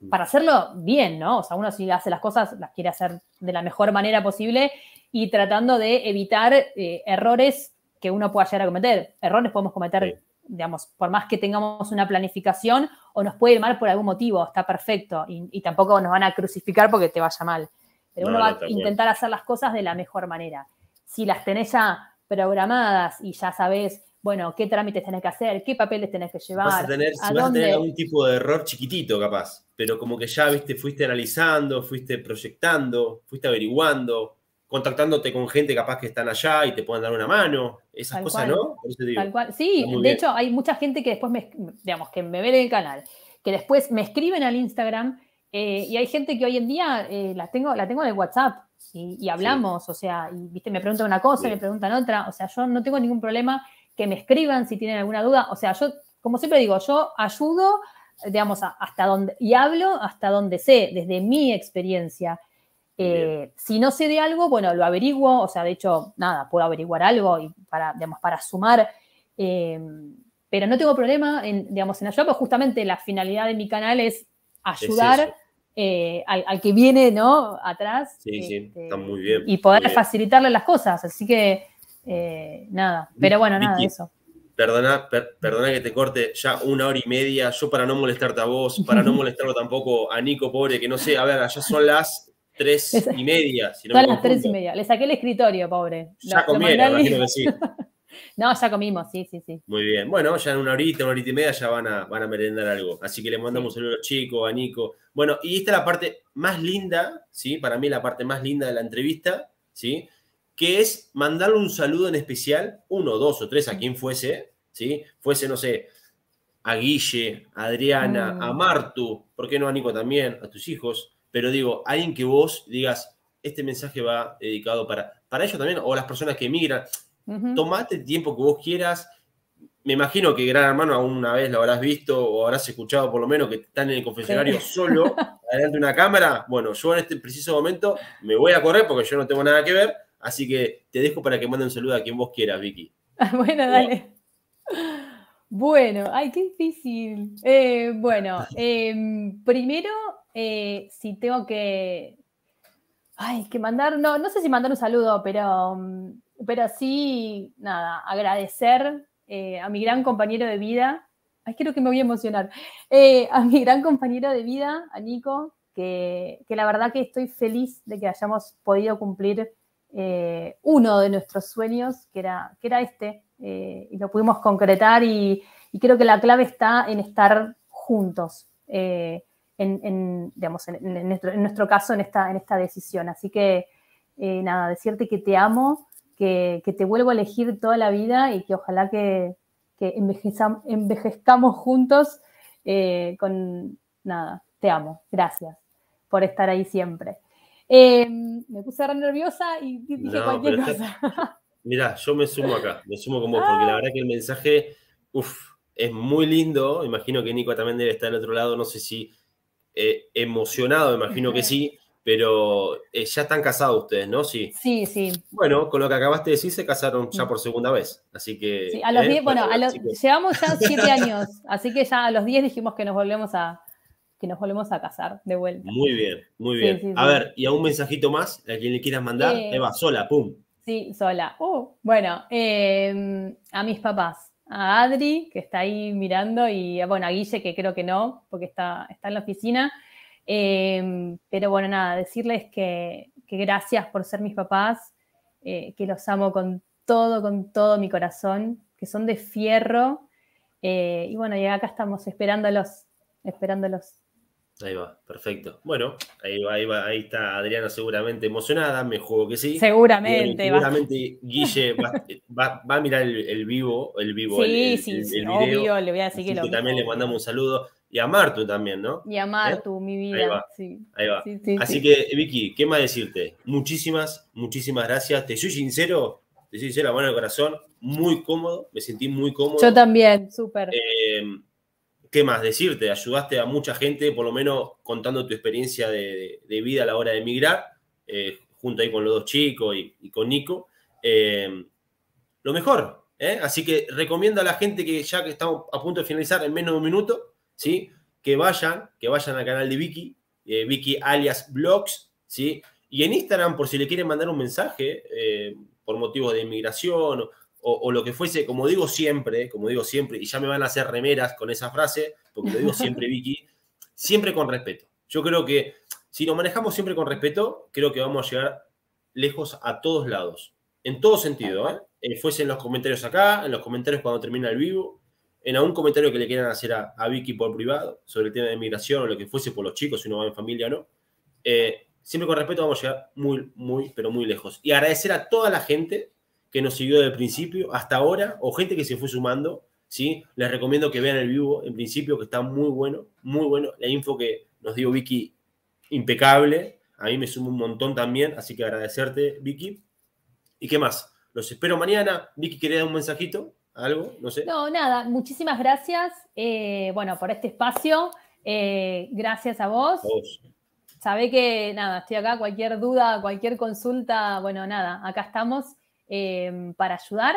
Mm. Para hacerlo bien, ¿no? O sea, uno si hace las cosas, las quiere hacer de la mejor manera posible y tratando de evitar eh, errores que uno pueda llegar a cometer. Errores podemos cometer, digamos, por más que tengamos una planificación o nos puede ir mal por algún motivo, está perfecto. Y, tampoco nos van a crucificar porque te vaya mal. Pero uno va a intentar hacer las cosas de la mejor manera. Si las tenés ya programadas y ya sabés bueno, qué trámites tenés que hacer, qué papeles tenés que llevar. Vas a tener, vas a tener algún tipo de error chiquitito, capaz, pero como que ya viste, fuiste analizando, fuiste proyectando, fuiste averiguando, contactándote con gente capaz que están allá y te puedan dar una mano, esas cosas, ¿no? Tal cual. Sí, de hecho, hay mucha gente que después me, digamos, que me ve en el canal, que después me escriben al Instagram. Eh, y hay gente que hoy en día eh, la, tengo, la tengo en el WhatsApp y, hablamos, o sea, y viste, me preguntan una cosa, me preguntan otra, o sea, yo no tengo ningún problema que me escriban si tienen alguna duda. O sea, yo, como siempre digo, yo ayudo, eh, digamos, hasta donde, y hablo hasta donde sé, desde mi experiencia. Eh, si no sé de algo, bueno, lo averiguo, o sea, de hecho, nada, puedo averiguar algo y para, digamos, para sumar, eh, pero no tengo problema en, digamos, en ayudar, pues justamente la finalidad de mi canal es ayudar al, que viene, ¿no? Atrás. Sí, sí, está este, muy bien. Y poder facilitarle las cosas, así que eh, nada, pero bueno, nada, de eso. Perdona, perdona que te corte ya una hora y media, yo para no molestarte a vos, para no molestarlo tampoco a Nico, pobre, que no sé, a ver, ya son las tres y media. son las tres y media, le saqué el escritorio, pobre. Ya comieron, imagino que No, ya comimos, sí, sí, sí. Muy bien. Bueno, ya en una horita, una horita y media ya van a, van a merendar algo. Así que le mandamos un saludo a a Nico. Bueno, y esta es la parte más linda, ¿sí? Para mí la parte más linda de la entrevista, ¿sí? que es mandarle un saludo en especial, uno, dos o tres, a quien fuese, ¿sí? Fuese, no sé, a Guille, a Adriana, mm. a Martu, ¿por qué no a Nico también, a tus hijos? Pero digo, alguien que vos digas, este mensaje va dedicado para, para ellos también, o las personas que emigran. Tomate el tiempo que vos quieras. Me imagino que Gran Hermano alguna vez lo habrás visto o habrás escuchado por lo menos que están en el confesionario solo, adelante de una cámara. Bueno, yo en este preciso momento me voy a correr porque yo no tengo nada que ver, Así que te dejo para que mande un saludo a quien vos quieras, Vicky. Ah, bueno, dale. Bueno, ay, qué difícil. Eh, bueno, em, primero, eh, si tengo que. Ay, que mandar. No, no sé si mandar un saludo, pero, mm, pero sí, nada, agradecer eh, a mi gran compañero de vida. Ay, creo que me voy a emocionar. a mi gran compañero de vida, a Nico, que, que la verdad que estoy feliz de que hayamos podido cumplir eh, uno de nuestros sueños, que era, que era este, eh, y lo pudimos concretar y, creo que la clave está en estar juntos, eh, en, digamos, en, nuestro, caso, en esta, en esta decisión. Así que, nada, decirte que te amo, que, te vuelvo a elegir toda la vida y que ojalá que, envejezcamos juntos con, nada, te amo, gracias por estar ahí siempre. Eh, me puse re nerviosa y dije cualquier cosa. Mirá, yo me sumo acá, me sumo con vos, ah. porque la verdad que el mensaje, uff, es muy lindo. Imagino que Nico también debe estar al otro lado, no sé si eh, emocionado, imagino que sí, pero eh, ya están casados ustedes, ¿no? Sí. Sí, sí. Bueno, con lo que acabaste de decir, se casaron ya por segunda vez, así que... Sí, a los bueno, llevamos ya siete años, así que ya a los 10 dijimos que nos volvemos a, que nos volvemos a casar de vuelta. Muy bien, muy bien. a ver, y a un mensajito más, a quien le quieras mandar, Eva, sola, pum. Sí, sola. Uh, bueno, em, a mis papás, a Adri, que está ahí mirando, y bueno, a Guille, que creo que no, porque está, está en la oficina. Em, pero bueno, nada, decirles que, que, gracias por ser mis papás, eh, que los amo con todo, con todo mi corazón, que son de fierro. Eh, y bueno, y acá estamos esperándolos, esperándolos. Ahí va, perfecto. Bueno, ahí va, ahí va, ahí está Adriana seguramente emocionada, me juego que sí. Seguramente. seguramente Guille va, a mirar el, vivo, el vivo. Sí, sí, sí obvio, le voy a decir que, lo También le mandamos un saludo. Y a Martu también, ¿no? Y a Martu, ¿Eh? mi vida. Ahí va. Así que, Vicky, ¿qué más decirte? Muchísimas, muchísimas gracias. Te soy sincero, te soy sincero, mano bueno, corazón, muy cómodo, me sentí muy cómodo. Yo también, súper. Eh, ¿qué más decirte? Ayudaste a mucha gente, por lo menos contando tu experiencia de, vida a la hora de emigrar, eh, junto ahí con los dos chicos y, con Nico. Eh, lo mejor, ¿eh? Así que recomiendo a la gente que ya que estamos a punto de finalizar en menos de un minuto, ¿sí? Que vayan, que vayan al canal de Vicky, Vicky alias Blogs, ¿sí? Y en Instagram, por si le quieren mandar un mensaje por motivos de inmigración o o, lo que fuese, como digo siempre, como digo siempre, y ya me van a hacer remeras con esa frase, porque lo digo siempre, Vicky, siempre con respeto. Yo creo que si nos manejamos siempre con respeto, creo que vamos a llegar lejos a todos lados, en todo sentido, ¿eh? Eh, fuese en los comentarios acá, en los comentarios cuando termina el vivo, en algún comentario que le quieran hacer a, Vicky por privado sobre el tema de migración o lo que fuese por los chicos, si uno va en familia o no. Eh, siempre con respeto vamos a llegar muy, muy, pero muy lejos. Y agradecer a toda la gente que nos siguió desde el principio hasta ahora o gente que se fue sumando. ¿sí? Les recomiendo que vean el vivo en principio, que está muy bueno, muy bueno. La info que nos dio Vicky, impecable. A mí me sumo un montón también, así que agradecerte, Vicky. ¿Y qué más? Los espero mañana. Vicky, ¿quería dar un mensajito? ¿Algo? No sé. No, nada. Muchísimas gracias, eh, bueno, por este espacio. Eh, gracias a vos. A vos. Sabé que, nada, estoy acá. Cualquier duda, cualquier consulta, bueno, nada, acá estamos. Em, para ayudar.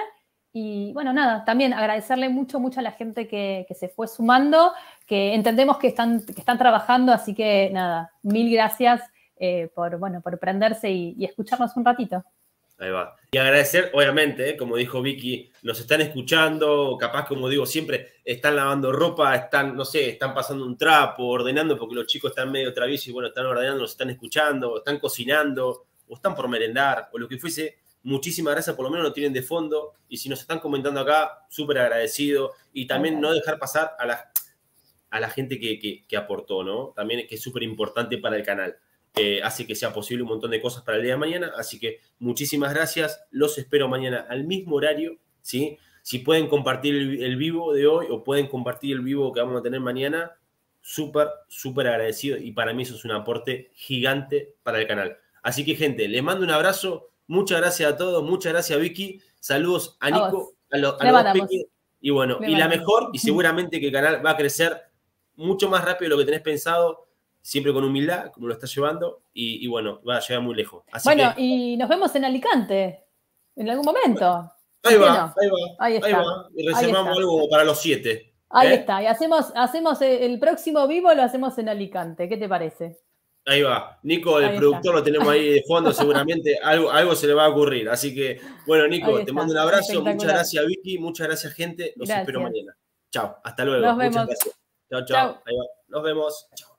Y bueno, nada, también agradecerle mucho, mucho a la gente que, que se fue sumando, que entendemos que están, que están trabajando, así que nada, mil gracias eh, por, bueno, por prenderse y, escucharnos un ratito. Ahí va. Y agradecer, obviamente, eh, como dijo Vicky, nos están escuchando, capaz, como digo siempre, están lavando ropa, están, no sé, están pasando un trapo, ordenando, porque los chicos están medio traviesos y bueno, están ordenando, nos están escuchando, están cocinando, o están por merendar, o lo que fuese. Muchísimas gracias, por lo menos lo tienen de fondo. Y si nos están comentando acá, súper agradecido. Y también no dejar pasar a la, a la gente que, que, aportó, ¿no? También que es súper importante para el canal. Eh, hace que sea posible un montón de cosas para el día de mañana. Así que muchísimas gracias. Los espero mañana al mismo horario, ¿sí? Si pueden compartir el, el vivo de hoy o pueden compartir el vivo que vamos a tener mañana, súper, súper agradecido. Y para mí eso es un aporte gigante para el canal. Así que, gente, les mando un abrazo. Muchas gracias a todos, muchas gracias Vicky. Saludos a Nico, a, los, a Y bueno, y la mejor, y seguramente que el canal va a crecer mucho más rápido de lo que tenés pensado, siempre con humildad, como lo estás llevando, y, bueno, va a llegar muy lejos. bueno, y nos vemos en Alicante, en algún momento. Ahí va, ahí va, ahí está. Ahí va. Y reservamos algo para los siete. Ahí ¿eh? está, y hacemos, hacemos el próximo vivo, lo hacemos en Alicante. ¿Qué te parece? Ahí va. Nico, el productor, lo tenemos ahí de fondo, seguramente algo, algo se le va a ocurrir. Así que, bueno, Nico, te mando un abrazo. Muchas gracias, Vicky. Muchas gracias, gente. Los espero mañana. Chao. Hasta luego. Muchas gracias. Chao, chao. Nos vemos. Chao.